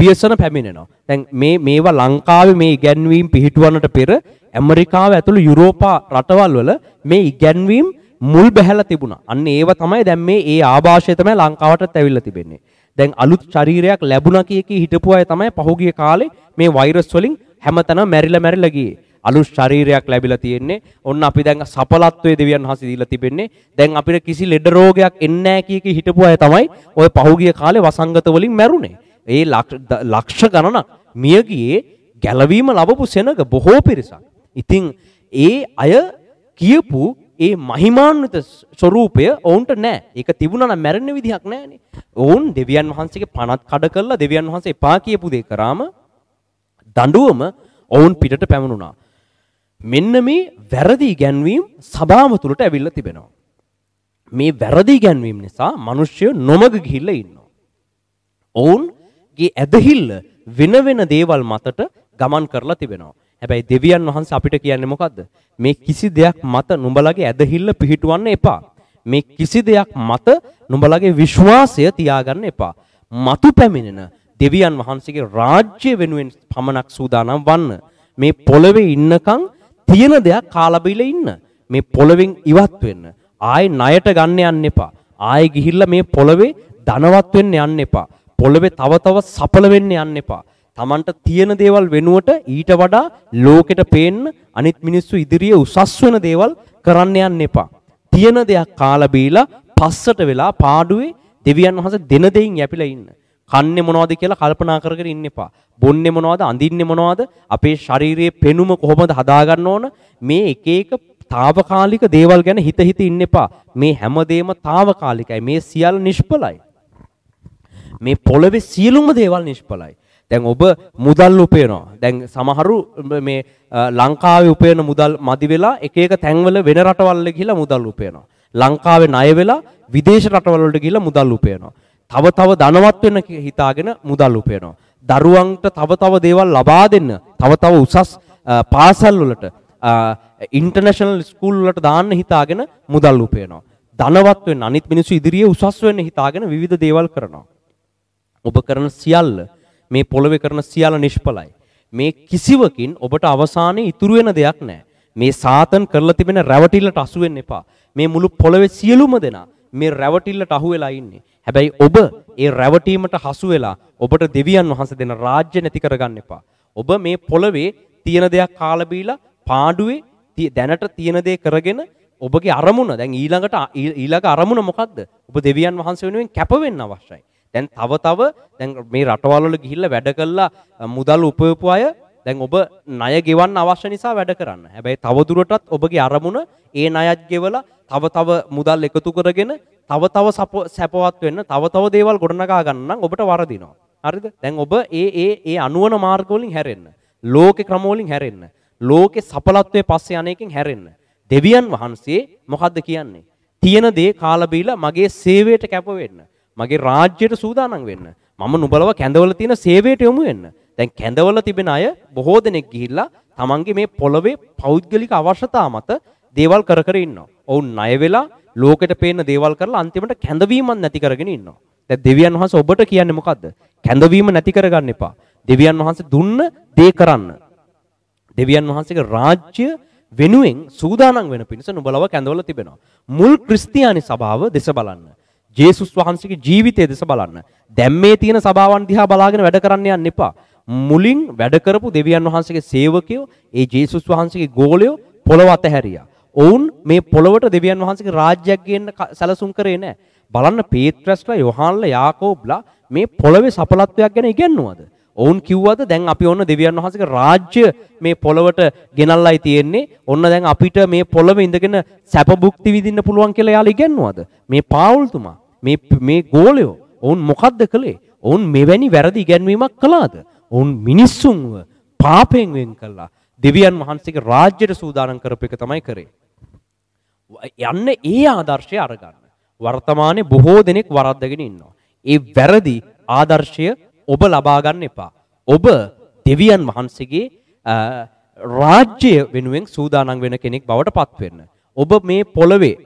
ව්‍යසන පැමිණෙනවා. දැන් මේ මේවා ලංකාවේ මේ ඉගැන්වීම් පිහිටුවන්නට පෙර ඇමරිකාව ඇතුළු යුරෝපා රටවල් වල මේ ඉගැන්වීම් මුල් බැහැලා තිබුණා. අන්න ඒව තමයි දැන් මේ ඒ ආభాෂය තමයි ලංකාවටත් ඇවිල්ලා තිබෙන්නේ. දැන් අලුත් ශරීරයක් ලැබුණා කිය කී හිටපු අය තමයි පහුගිය කාලේ මේ වෛරස් වලින් හැමතැනම මැරිලා මැරිලා ගියේ. අලුත් ශරීරයක් ලැබිලා තියෙන්නේ. ඔන්න අපි දැන් සපලත්වයේ දෙවියන් වහන්සේ දීලා තිබෙන්නේ. දැන් අපිට කිසි ලෙඩ රෝගයක් එන්නේ නැහැ කිය කී හිටපු අය තමයි ওই පහුගිය කාලේ වසංගත වලින් මැරුණේ. ඒ ලක්ෂ ගණනක් මියගියේ ගැලවීම ලැබපු සෙනඟ බොහෝ පිරිසක්. ඉතින් ඒ අය කියපු ඒ මහිමාන්විත ස්වરૂපය ඔවුන්ට නැහැ. ඒක තිබුණා නම් මැරෙන්න විදිහක් නැහැනේ. ඔවුන් දෙවියන් වහන්සේගේ පණත් කඩ කළා දෙවියන් වහන්සේ එපා කියපු දේ කරාම දඬුවම ඔවුන් පිටට පැමුණුණා. මෙන්න මේ වැරදි ඉගැන්වීම් සභාව තුළට ඇවිල්ලා තිබෙනවා. මේ වැරදි ඉගැන්වීම් නිසා මිනිස්සු නොමග ගිහිල්ලා ඉන්නවා. ඔවුන්ගේ ඇදහිල්ල වෙන වෙන දේවල් මතට ගමන් කරලා තිබෙනවා. හැබැයි දෙවියන් වහන්සේ අපිට කියන්නේ මොකද්ද? මේ කිසි දෙයක් මත නුඹලගේ ඇදහිල්ල පිහිටවන්න එපා. මේ කිසි දෙයක් මත නුඹලගේ විශ්වාසය තියාගන්න එපා. මතු පැමිණෙන දෙවියන් වහන්සේගේ රාජ්‍ය වෙනුවෙන් පමණක් සූදානම් වන්න. මේ පොළවේ ඉන්නකම් තියෙන දෙයක් කාලා බීලා ඉන්න. මේ පොළවෙන් ඉවත් වෙන්න. ආයේ ණයට ගන්න යන්න එපා. ආයේ ගිහිල්ලා මේ පොළවේ ධනවත් වෙන්න යන්න එපා. පොළවේ තව තව සඵල වෙන්න යන්න එපා. Tamanට තියෙන දේවල් වෙනුවට ඊට වඩා ලෝකෙට පේන්න අනිත් මිනිස්සු ඉදිරියේ උසස් වෙන දේවල් කරන්න යන්න එපා. තියෙන දෙයක් කාලා බීලා පස්සට වෙලා පාඩුවේ දෙවියන් වහන්සේ දෙන දෙයින් යැපිලා ඉන්න. කන්නේ මොනවද කියලා කල්පනා කරගෙන ඉන්න එපා. බොන්නේ මොනවද, අඳින්නේ මොනවද, අපේ ශාරීරියේ පෙනුම කොහොමද හදාගන්න ඕන? මේ එක එක తాවකාලික දේවල් ගැන හිත හිත ඉන්න එපා. මේ හැමදේම తాවකාලිකයි. මේ සියල්ල නිෂ්පලයි. මේ පොළවේ සියලුම දේවල් නිෂ්පලයි. දැන් ඔබ මුදල් උපයනවා. දැන් සමහරු මේ ලංකාවේ උපයන මුදල් මදි වෙලා එක එක තැන්වල වෙන රටවල් ගිහිලා මුදල් උපයනවා. ලංකාවේ ණය වෙලා විදේශ රටවල් වලට ගිහිලා මුදල් උපයනවා. තව තව ධනවත් වෙන්න හිතාගෙන මුදල් උපයනවා. දරුවන්ට තව තව දේවල් ලබා දෙන්න, තව තව උසස් පාසල් වලට, ඉන්ටර්නැෂනල් ස්කූල් වලට දාන්න හිතාගෙන මුදල් උපයනවා. ධනවත් වෙන්න අනිත් මිනිස්සු ඉදිරියේ උසස් වෙන්න හිතාගෙන විවිධ දේවල් කරනවා. ඔබ කරන සියල්ල මේ පොළවේ කරන සියල්ල නිෂ්ඵලයි. මේ කිසිවකින් ඔබට අවසානයේ ඉතුරු වෙන දෙයක් නැහැ. මේ සාතන් කරලා තිබෙන රැවටිල්ලට අසු වෙන්න එපා. මේ මුළු පොළවේ සියලුම දෙනා මේ රැවටිල්ලට අහු වෙලා ඉන්නේ. හැබැයි ඔබ ඒ රැවටීමට හසු වෙලා ඔබට දෙවියන් වහන්සේ දෙන රාජ්‍ය නැති කරගන්න එපා. ඔබ මේ පොළවේ තියෙන දෙයක් කාලා බීලා පාඩුවේ දැනට තියෙන දේ කරගෙන ඔබගේ අරමුණ දැන් ඊළඟට ඊළඟ අරමුණ මොකක්ද? ඔබ දෙවියන් වහන්සේ වෙනුවෙන් කැප වෙන්න අවශ්‍යයි. දැන් තව තව දැන් මේ රටවල් වල ගිහිල්ලා වැඩ කළා මුදල් උපයපු අය දැන් ඔබ ණය ගෙවන්න අවශ්‍ය නිසා වැඩ කරන්න. හැබැයි තව දුරටත් ඔබගේ අරමුණ ඒ ණයත් ගෙවලා තව තව මුදල් එකතු කරගෙන තව තව සැපවත් වෙන්න තව තව දේවල් ගොඩනගා ගන්න ඔබට වරදිනවා. හරිද? දැන් ඔබ ඒ ඒ ඒ අනුවන මාර්ගවලින් හැරෙන්න. ලෝකේ ක්‍රමවලින් හැරෙන්න. ලෝකේ සඵලත්වයේ පස්සේ අනේකින් හැරෙන්න. දෙවියන් වහන්සේ මොකද්ද කියන්නේ? තියෙන දේ කාලා බීලා මගේ සේවයට කැප වෙන්න. මගේ රාජ්‍යයට සූදානම් වෙන්න. මම නුඹලව කැඳවල තියෙන සේවයට යොමු වෙන්න. දැන් කැඳවල තිබෙන අය බොහෝ දෙනෙක් ගිහිල්ලා තමන්ගේ මේ පොළවේ පෞද්ගලික අවශ්‍යතා මත දේවල් කර කර ඉන්නවා. ඔවුන් ණය වෙලා ලෝකෙට පේන දේවල් කරලා අන්තිමට කැඳවීමක් නැති කරගෙන ඉන්නවා. දැන් දෙවියන් වහන්සේ ඔබට කියන්නේ මොකද්ද? කැඳවීම නැති කරගන්න එපා. දෙවියන් වහන්සේ දුන්න දේ කරන්න. දෙවියන් වහන්සේගේ රාජ්‍ය වෙනුවෙන් සූදානම් වෙන පිණිස නුඹලව කැඳවලා තිබෙනවා. මුල් ක්‍රිස්තියානි සභාව දෙස බලන්න. ජේසුස් වහන්සේගේ ජීවිතය දෙස බලන්න. දැන් මේ තියෙන සභාවන් දිහා බලාගෙන වැඩ කරන්න යන්න එපා. මුලින් වැඩ කරපු දෙවියන් වහන්සේගේ සේවකයෝ ඒ ජේසුස් වහන්සේගේ ගෝලයෝ පොළව අතහැරියා. ඔවුන් මේ පොළොවට දෙවියන් වහන්සේගේ රාජ්‍යයක් ගේන්න සැලසුම් කරේ නැහැ. බලන්න පේත්‍රස්ලා යොහන්ලා යාකෝබ්ලා මේ පොළවේ සඵලත්වයක් ගැන ඉගෙනුවාද? ඔවුන් කිව්වද දැන් අපි ඔන්න දෙවියන් වහන්සේගේ රාජ්‍ය මේ පොළොවට ගෙනල්ලායි තියෙන්නේ. ඔන්න දැන් අපිට මේ පොළවේ ඉඳගෙන සැප භුක්ති විඳින්න පුළුවන් කියලා යාලා ඉගෙනුවාද? මේ පාවුල්තුමා මේ මේ ගෝලයෝ ඔවුන් මොකද්ද කළේ? ඔවුන් මෙවැනි වැරදි ඉගැන්වීමක් කළාද? ඔවුන් මිනිස්සුන්ව පාපයෙන් වෙන් කළා. දෙවියන් වහන්සේගේ රාජ්‍යයට සූදානම් කරපු එක තමයි කරේ. යන්න ඒ ආදර්ශය අරගන්න. වර්තමානයේ බොහෝ දෙනෙක් වරද්දගෙන ඉන්නවා. ඒ වැරදි ආදර්ශය ඔබ ලබා ගන්න එපා. ඔබ දෙවියන් වහන්සේගේ රාජ්‍යය වෙනුවෙන් සූදානම් වෙන කෙනෙක් බවට පත් වෙන්න. ඔබ මේ පොළවේ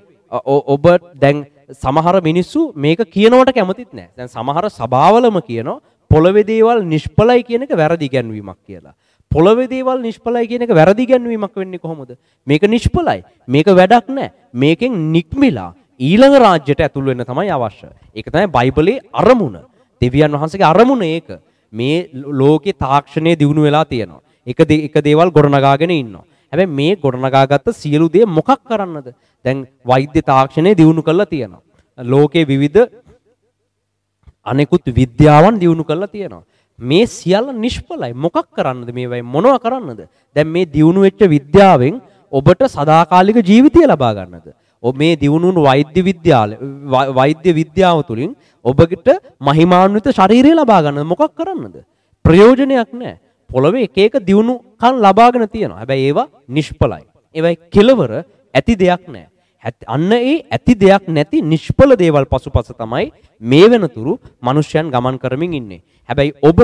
ඔබ දැන් සමහර මිනිස්සු මේක කියනවට කැමතිත් නෑ. දැන් සමහර සභාවලම කියනවා පොළවේ දේවල් නිෂ්පලයි කියන එක වැරදි ගැන්වීමක් කියලා. පොළොවේ දේවල් නිෂ්ඵලයි කියන එක වැරදි ගැන්වීමක් වෙන්නේ කොහොමද? මේක නිෂ්ඵලයි. මේක වැඩක් නැහැ. මේකෙන් නික්මිලා ඊළඟ රාජ්‍යයට ඇතුල් වෙන්න තමයි අවශ්‍ය. ඒක තමයි බයිබලයේ අරමුණ. දෙවියන් වහන්සේගේ අරමුණ ඒක. මේ ලෝකේ තාක්ෂණය දියුණු වෙලා තියෙනවා. එක එක දේවල් ගොඩනගාගෙන ඉන්නවා. හැබැයි මේ ගොඩනගාගත්ත සියලු දේ මොකක් කරන්නද? දැන් වෛද්‍ය තාක්ෂණය දියුණු කරලා තියෙනවා. ලෝකේ විවිධ අනෙකුත් විද්‍යාවන් දියුණු කරලා තියෙනවා. මේ සියල්ල නිෂ්ඵලයි. මොකක් කරන්නද මේ වෙයි මොනවා කරන්නද? දැන් මේ දියුණු වෙච්ච විද්‍යාවෙන් ඔබට සදාකාලික ජීවිතය ලබා ගන්නද? ඔබ මේ දියුණු වෛද්‍ය විද්‍යාල වෛද්‍ය විද්‍යාව තුලින් ඔබට මහිමාන්විත ශරීරය ලබා ගන්නද? මොකක් කරන්නද? ප්‍රයෝජනයක් නැහැ. පොළවේ එක එක දියුණුකම් ලබාගෙන තියෙනවා. හැබැයි ඒවා නිෂ්ඵලයි. ඒවයි කෙලවර ඇති දෙයක් නැහැ. අන්න ඒ ඇති දෙයක් නැති නිෂ්පල දේවල් පසුපස තමයි මේ වෙනතුරු මිනිස්යන් ගමන් කරමින් ඉන්නේ. හැබැයි ඔබ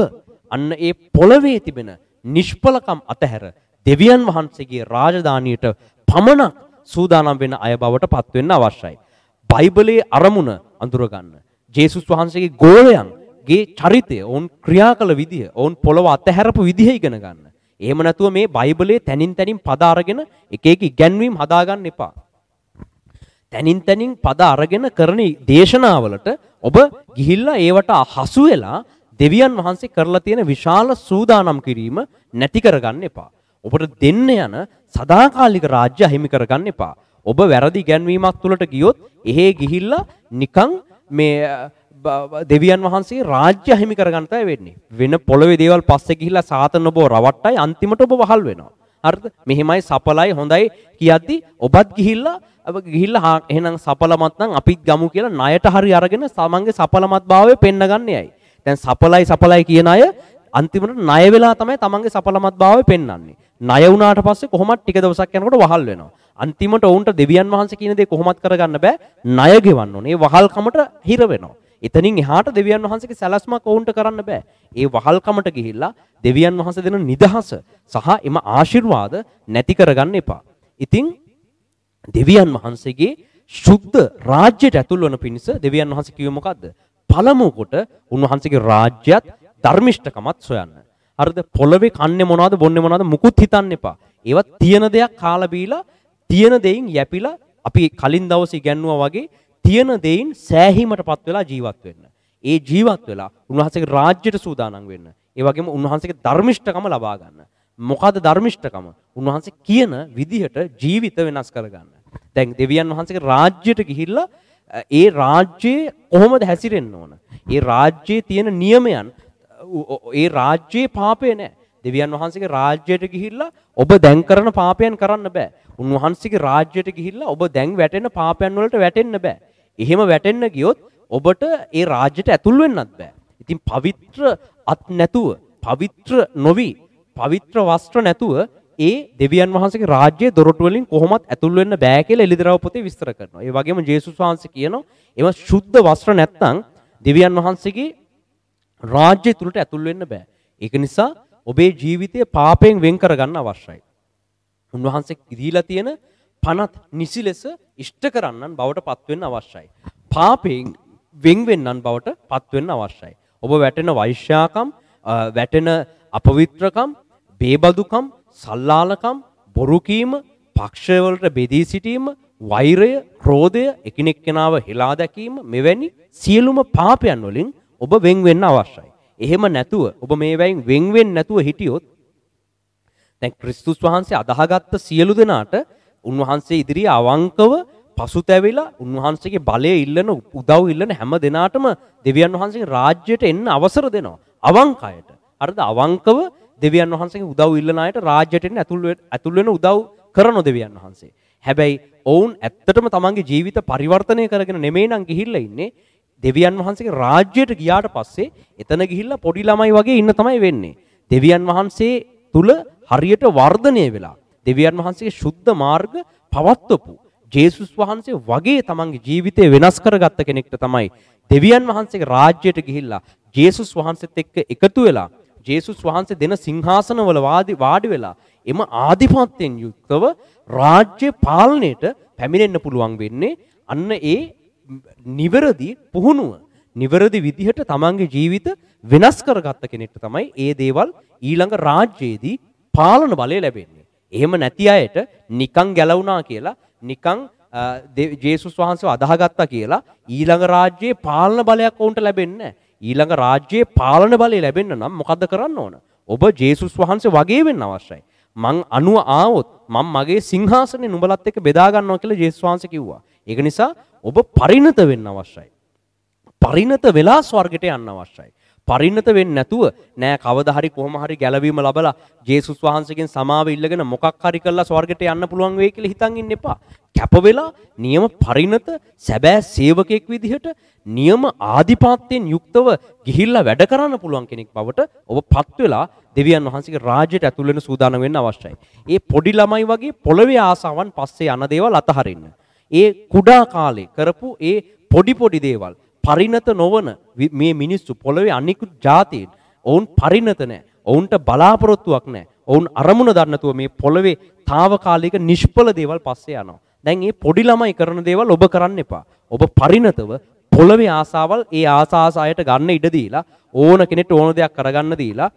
අන්න ඒ පොළවේ තිබෙන නිෂ්පලකම් අතහැර දෙවියන් වහන්සේගේ රාජධානියට පමණක් සූදානම් වෙන අය බවට පත් වෙන්න අවශ්‍යයි. බයිබලයේ අරමුණ අඳුර ගන්න. ජේසුස් වහන්සේගේ ගෝලයන්ගේ චරිතය, ඔවුන් ක්‍රියා කළ විදිහ, ඔවුන් පොළව අතහැරපු විදිහ ඉගෙන ගන්න. එහෙම නැතුව මේ බයිබලයේ තැනින් තැනින් පද අරගෙන එක එක ඉගැන්වීම් හදාගන්න එපා. තැනින් තැනින් පද අරගෙන කරන දේශනාවලට ඔබ ගිහිල්ලා ඒවට හසු වෙලා දෙවියන් වහන්සේ කරලා තියෙන විශාල සූදානම් කිරීම නැති කරගන්න එපා. ඔබට දෙන්න යන සදාකාලික රාජ්‍ය අහිමි කරගන්න එපා. ඔබ වැරදි ගැන්වීමක් තුළට ගියොත් එහෙ ගිහිල්ලා නිකං මේ දෙවියන් වහන්සේ රාජ්‍ය අහිමි කරගන්නතයි වෙන්නේ. වෙන පොළොවේ දේවල් පස්සේ ගිහිල්ලා සාතන ඔබ රවට්ටයි අන්තිමට ඔබ වහල් වෙනවා. හරිද? මෙහෙමයි සපලයි හොඳයි කියද්දි ඔබත් ගිහිල්ලා ගිහිල්ලා එහෙනම් සපලමත් නම් අපිත් ගමු කියලා ණයට හරි අරගෙන සමන්ගේ සපලමත් භාවය පෙන්න ගන්නේයි. දැන් සපලයි සපලයි කියන අය අන්තිමට ණය වෙලා තමයි තමන්ගේ සපලමත් භාවය පෙන්වන්නේ. ණය වුණාට පස්සේ කොහොමත් ටික දවසක් යනකොට වහල් වෙනවා. අන්තිමට ඔවුන්ට දෙවියන් වහන්සේ කියන දේ කොහොමත් කරගන්න බෑ. ණය ගෙවන්න ඕනේ. වහල්කමට හිර වෙනවා. එතනින් එහාට දෙවියන් වහන්සේගේ සැලැස්මක් ඔවුන්ට කරන්න බෑ. ඒ වහල්කමට ගිහිල්ලා දෙවියන් වහන්සේ දෙන නිදහස සහ එම ආශිර්වාද නැති කරගන්න එපා. ඉතින් දෙවියන් වහන්සේගේ ශුද්ධ රාජ්‍යයට ඇතුල් වන පිණිස දෙවියන් වහන්සේ කිව්වේ මොකද්ද? පළමුව කොට උන්වහන්සේගේ රාජ්‍යයත් ධර්මිෂ්ඨකමත් සොයන්න. හරිද? පොළවේ කන්නේ මොනවද, බොන්නේ මොනවද මුකුත් හිතන්න එපා. ඒවත් තියෙන දෙයක් කාලා බීලා තියෙන දෙයින් යැපිලා අපි කලින් දවසේ ඉගැන්නුවා වගේ තියෙන දෙයින් සෑහීමටපත් වෙලා ජීවත් වෙන්න. ඒ ජීවත් වෙලා උන්වහන්සේගේ රාජ්‍යයට සූදානම් වෙන්න. ඒ වගේම උන්වහන්සේගේ ධර්මිෂ්ඨකම ලබා ගන්න. මොකද ධර්මිෂ්ඨකම? උන්වහන්සේ කියන විදිහට ජීවිත වෙනස් කරගන්න. දැන් දෙවියන් වහන්සේගේ රාජ්‍යයට ගිහිල්ලා ඒ රාජ්‍යයේ කොහොමද හැසිරෙන්න ඕන? ඒ රාජ්‍යයේ තියෙන නියමයන් ඒ රාජ්‍යයේ පාපේ නෑ. දෙවියන් වහන්සේගේ රාජ්‍යයට ගිහිල්ලා ඔබ දැන් කරන පාපයන් කරන්න බෑ. උන්වහන්සේගේ රාජ්‍යයට ගිහිල්ලා ඔබ දැන් වැටෙන පාපයන් වලට වැටෙන්න බෑ. එහෙම වැටෙන්න ගියොත් ඔබට ඒ රාජ්‍යයට ඇතුල් වෙන්නත් බෑ. ඉතින් පවිත්‍ර අත් නැතුව පවිත්‍ර නොවි පවිත්‍ර වස්ත්‍ර නැතුව ඒ දෙවියන් වහන්සේගේ රාජ්‍යයේ දොරටු වලින් කොහොමත් ඇතුල් වෙන්න බෑ කියලා එළිදරව් පොතේ විස්තර කරනවා. ඒ වගේම ජේසුස් වහන්සේ කියනවා එම සුද්ධ වස්ත්‍ර නැත්නම් දෙවියන් වහන්සේගේ රාජ්‍යය තුලට ඇතුල් වෙන්න බෑ. ඒක නිසා ඔබේ ජීවිතය පාපයෙන් වෙන් කරගන්න අවශ්‍යයි. උන්වහන්සේ දීලා තියෙන පනත් නිසි ලෙස ඉෂ්ට කරන්නන් බවට පත්වෙන්න අවශ්‍යයි. පාපයෙන් වෙන්වෙන්නන් බවට පත්වෙන්න අවශ්‍යයි. ඔබ වැටෙන වෛශ්‍යාකම් වැටෙන අපවිත්‍රකම් බේබදුකම් සල්ලාලකම් බොරුකීම පක්ෂවලට බෙදී සිටීම වෛරය ක්‍රෝධය එකනෙක් කෙනාව හෙලා දැකීම මෙවැනි සියලුම පාපයන් වලින් ඔබ වෙන්වෙන්න අවශ්‍යයි. එහෙම නැතුව ඔබ මේවැයින් වෙන්වෙන් නැතුව හිටියොත් දැන් ක්‍රිස්තුස් වහන්සේ අදහගත්ත සියලු දෙනාට උන්වහන්සේ ඉදිරි අවංකව පසු තැවිලා උන්වහන්සේගේ බලය ඉල්ලන උදව් ඉල්ලන හැම දෙනාටම දෙවියන් වහන්සේ රාජ්‍යයට එන්න අවසර දෙනවා. අවංකයට. හරිද? අවංකව දෙවියන් වහන්සේගේ උදව් ඉල්ලන අයට රාජ්‍යයට එන්න ඇතුල් වෙන උදව් කරන දෙවියන් වහන්සේ. හැබැයි ඔවුන් ඇත්තටම තමන්ගේ ජීවිත පරිවර්තනය කරගෙන නෙමෙයි නම් ගිහිල්ලා ඉන්නේ. දෙවියන් වහන්සේගේ රාජ්‍යයට ගියාට පස්සේ එතන ගිහිල්ලා පොඩි ළමයි වගේ ඉන්න තමයි වෙන්නේ. දෙවියන් වහන්සේ තුල හරියට වර්ධනය වෙලා දෙවියන් වහන්සේගේ සුද්ධ මාර්ග පවත්වපු ජේසුස් වහන්සේ වගේ තමන්ගේ ජීවිතය වෙනස් කරගත්ත කෙනෙක්ට තමයි දෙවියන් වහන්සේගේ රාජ්‍යයට ගිහිල්ලා ජේසුස් වහන්සේත් එක්ක එකතු වෙලා ජේසුස් වහන්සේ දෙන සිංහාසනවල වාඩි වාඩි වෙලා එම ආධිපත්‍යයෙන් යුක්තව රාජ්‍ය පාලනයට පැමිණෙන්න පුළුවන් වෙන්නේ අන්න ඒ නිවැරදි පුහුණුව නිවැරදි විදිහට තමන්ගේ ජීවිත වෙනස් කරගත්ත කෙනෙක්ට තමයි ඒ දේවල් ඊළඟ රාජ්‍යයේදී පාලන බලය ලැබෙන්නේ එහෙම නැති අයට නිකං ගැලවුණා කියලා නිකං ජේසුස් වහන්සේ අදාහගත්තා කියලා ඊළඟ රාජ්‍යයේ පාලන බලයක් ඔවුන්ට ලැබෙන්න ඊළඟ රාජ්‍යයේ පාලන බලය ලැබෙන්න නම් මොකද කරන්න ඕන ඔබ ජේසුස් වහන්සේ වගේ වෙන්න අවශ්‍යයි මං අනුව ආවොත් මං මගේ සිංහාසනය නුඹලත් එක්ක බෙදා ගන්නවා කියලා ජේසුස් වහන්සේ කිව්වා ඒක නිසා ඔබ පරිණත වෙන්න අවශ්‍යයි පරිණත වෙලා ස්වර්ගයට යන්න අවශ්‍යයි පරිණත වෙන්න නැතුව නෑ කවදහරි කොහමහරි ගැලවීම ලබලා ජේසුස් වහන්සේගෙන් සමාව ඉල්ලගෙන මොකක් හරි කරලා ස්වර්ගයට යන්න පුළුවන් වෙයි කියලා හිතන් ඉන්න එපා. කැප වෙලා නියම පරිණත සැබෑ සේවකයෙක් විදිහට නියම ආධිපත්‍යයෙන් යුක්තව ගිහිල්ලා වැඩ කරන්න පුළුවන් කෙනෙක් බවට ඔබ පත් වෙලා දෙවියන් වහන්සේගේ රාජ්‍යයට ඇතුල් වෙන සූදානම් වෙන්න අවශ්‍යයි. ඒ පොඩි ළමයි වගේ පොළවේ ආසාවන් පස්සේ යන දේවල් අතහරින්න. ඒ කුඩා කාලේ කරපු ඒ පොඩි පොඩි දේවල් පරිණත නොවන මේ මිනිස්සු පොළොවේ අනිකුත් ජාතීන් ඔවුන් පරිණත නෑ ඔවුන්ට බලාපොරොත්තුවක් නෑ ඔවුන් අරමුණ දන්නතුව මේ පොළොවේ තාවකාලික නිෂ්පල දේවල් පස්සේ යනවා. දැන් ඒ පොඩි ළමයි කරන දේවල් ඔබ කරන්න එපා. ඔබ පරිණතව පොළොවේ ආසාවල් ඒ ආසාසයට ගන්න ඉඩ දීලා ඕන කෙනෙට ඕන දෙයක් කරගන්න දීලා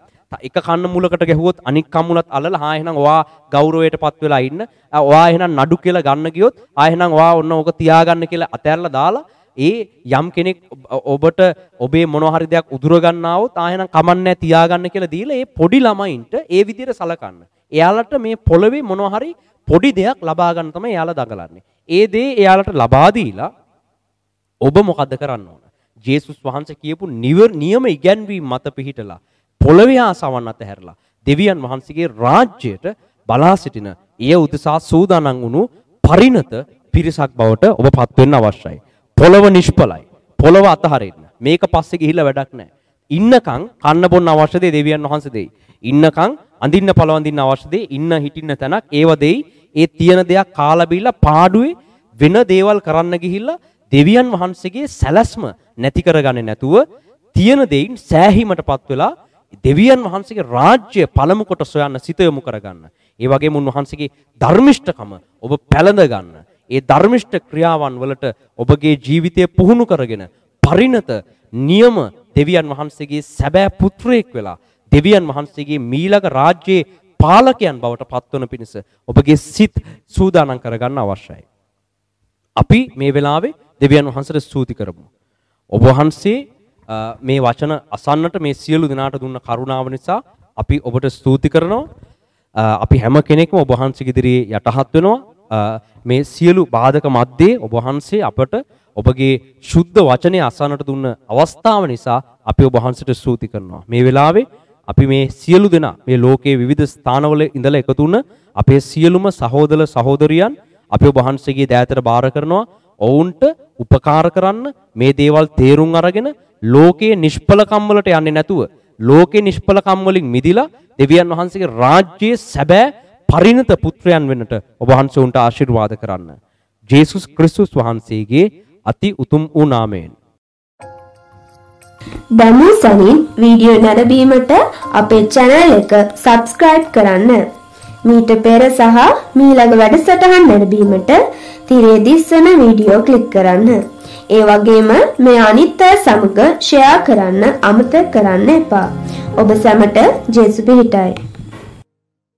එක කන්න මුලකට ගැහුවොත් අනික් කම්මුලත් අල්ලලා ආ එහෙනම් ඔයා ගෞරවයට පත් වෙලා ඉන්න. ඔයා එහෙනම් නඩු කියලා ගන්න ගියොත් ආ එහෙනම් ඔයා ඔන්න ඕක තියාගන්න කියලා අතෑරලා දාලා ඒ යම් කෙනෙක් ඔබට ඔබේ මොනහරි දෙයක් උදුර ගන්නවොත් ආයෙනම් කමන්නේ තියාගන්න කියලා දීලා ඒ පොඩි ළමයින්ට ඒ විදිහට සලකන්න. එයාලට මේ පොළවේ මොනහරි පොඩි දෙයක් ලබා ගන්න තමයි එයාලා දඟලන්නේ. ඒ දේ එයාලට ලබා දීලා ඔබ මොකද කරන්න ඕන? ජේසුස් වහන්සේ කියපු නියම ඉගැන්වීම මත පිහිටලා පොළවේ ආසවන් අතහැරලා දෙවියන් වහන්සේගේ රාජ්‍යයට බලා සිටින ඊය උදෙසා සූදානම් වුණු පරිණත පිරිසක් බවට ඔබ පත්වෙන්න අවශ්‍යයි. පොළව නිෂ්පලයි. පොළව අතහරින්න. මේක පස්සේ ගිහිල්ලා වැඩක් නැහැ. ඉන්නකම් කන්න බොන්න අවශ්‍ය දේ දෙවියන් වහන්සේ දෙයි. ඉන්නකම් අඳින්න පළවඳින්න අවශ්‍ය දේ ඉන්න හිටින්න තැනක් ඒව දෙයි. ඒ තියෙන දෙයක් කාලා බීලා පාඩුවේ වෙන දේවල් කරන්න ගිහිල්ලා දෙවියන් වහන්සේගේ සැලැස්ම නැති කරගන්නේ නැතුව තියෙන දෙයින් සෑහීමටපත් වෙලා දෙවියන් වහන්සේගේ රාජ්‍ය පළමු කොට සොයන්න සිත යොමු කරගන්න. ඒ වගේම උන්වහන්සේගේ ධර්මිෂ්ඨකම ඔබ පැළඳ ගන්න. ඒ ධර්මිෂ්ඨ ක්‍රියාවන් වලට ඔබගේ ජීවිතය පුහුණු කරගෙන පරිණත නියම දෙවියන් වහන්සේගේ සැබෑ පුත්‍රයෙක් වෙලා දෙවියන් වහන්සේගේ මීළඟ රාජ්‍යයේ පාලකයන් බවට පත්වන පිණිස ඔබගේ සිත් සූදානම් කරගන්න අවශ්‍යයි. අපි මේ වෙලාවේ දෙවියන් වහන්සේට ස්තුති කරමු. ඔබ වහන්සේ මේ වචන අසන්නට මේ සියලු දෙනාට දුන්න කරුණාව නිසා අපි ඔබට ස්තුති කරනවා. අපි හැම කෙනෙක්ම ඔබ වහන්සේ ඉදිරියේ යටහත් වෙනවා. මේ සියලු බාධක මැද්දේ ඔබ වහන්සේ අපට ඔබගේ සුද්ධ වචනය අසන්නට දුන්න අවස්ථාව නිසා අපි ඔබ වහන්සේට ස්තුති කරනවා. මේ වෙලාවේ අපි මේ සියලු දෙනා මේ ලෝකයේ විවිධ ස්ථානවල ඉඳලා එකතු වුණ අපේ සියලුම සහෝදර සහෝදරියන් අපි ඔබ වහන්සේගේ දෑතට බාර කරනවා. ඔවුන්ට උපකාර කරන්න මේ දේවල් තේරුම් අරගෙන ලෝකයේ නිෂ්පලකම් වලට යන්නේ නැතුව ලෝකේ නිෂ්පලකම් වලින් මිදිලා දෙවියන් වහන්සේගේ රාජ්‍යයේ සැබෑ පරිණත පුත්‍රයන් වෙන්නට ඔබ වහන්සේ උන්ට ආශිර්වාද කරන්න. ජේසුස් ක්‍රිස්තුස් වහන්සේගේ අති උතුම් වූ නාමයෙන්. දැමූ සනින් වීඩියෝ නැරඹීමට අපේ channel එක subscribe කරන්න. මීට පෙර සහ මීළඟ වැඩසටහන් නැරඹීමට තිරේ දිස්වන වීඩියෝ ක්ලික් කරන්න. ඒ වගේම මේ අනිත් අය සමග ෂෙයා කරන්න අමතක කරන්න එපා. ඔබ සැමට ජේසු පිහිටයි.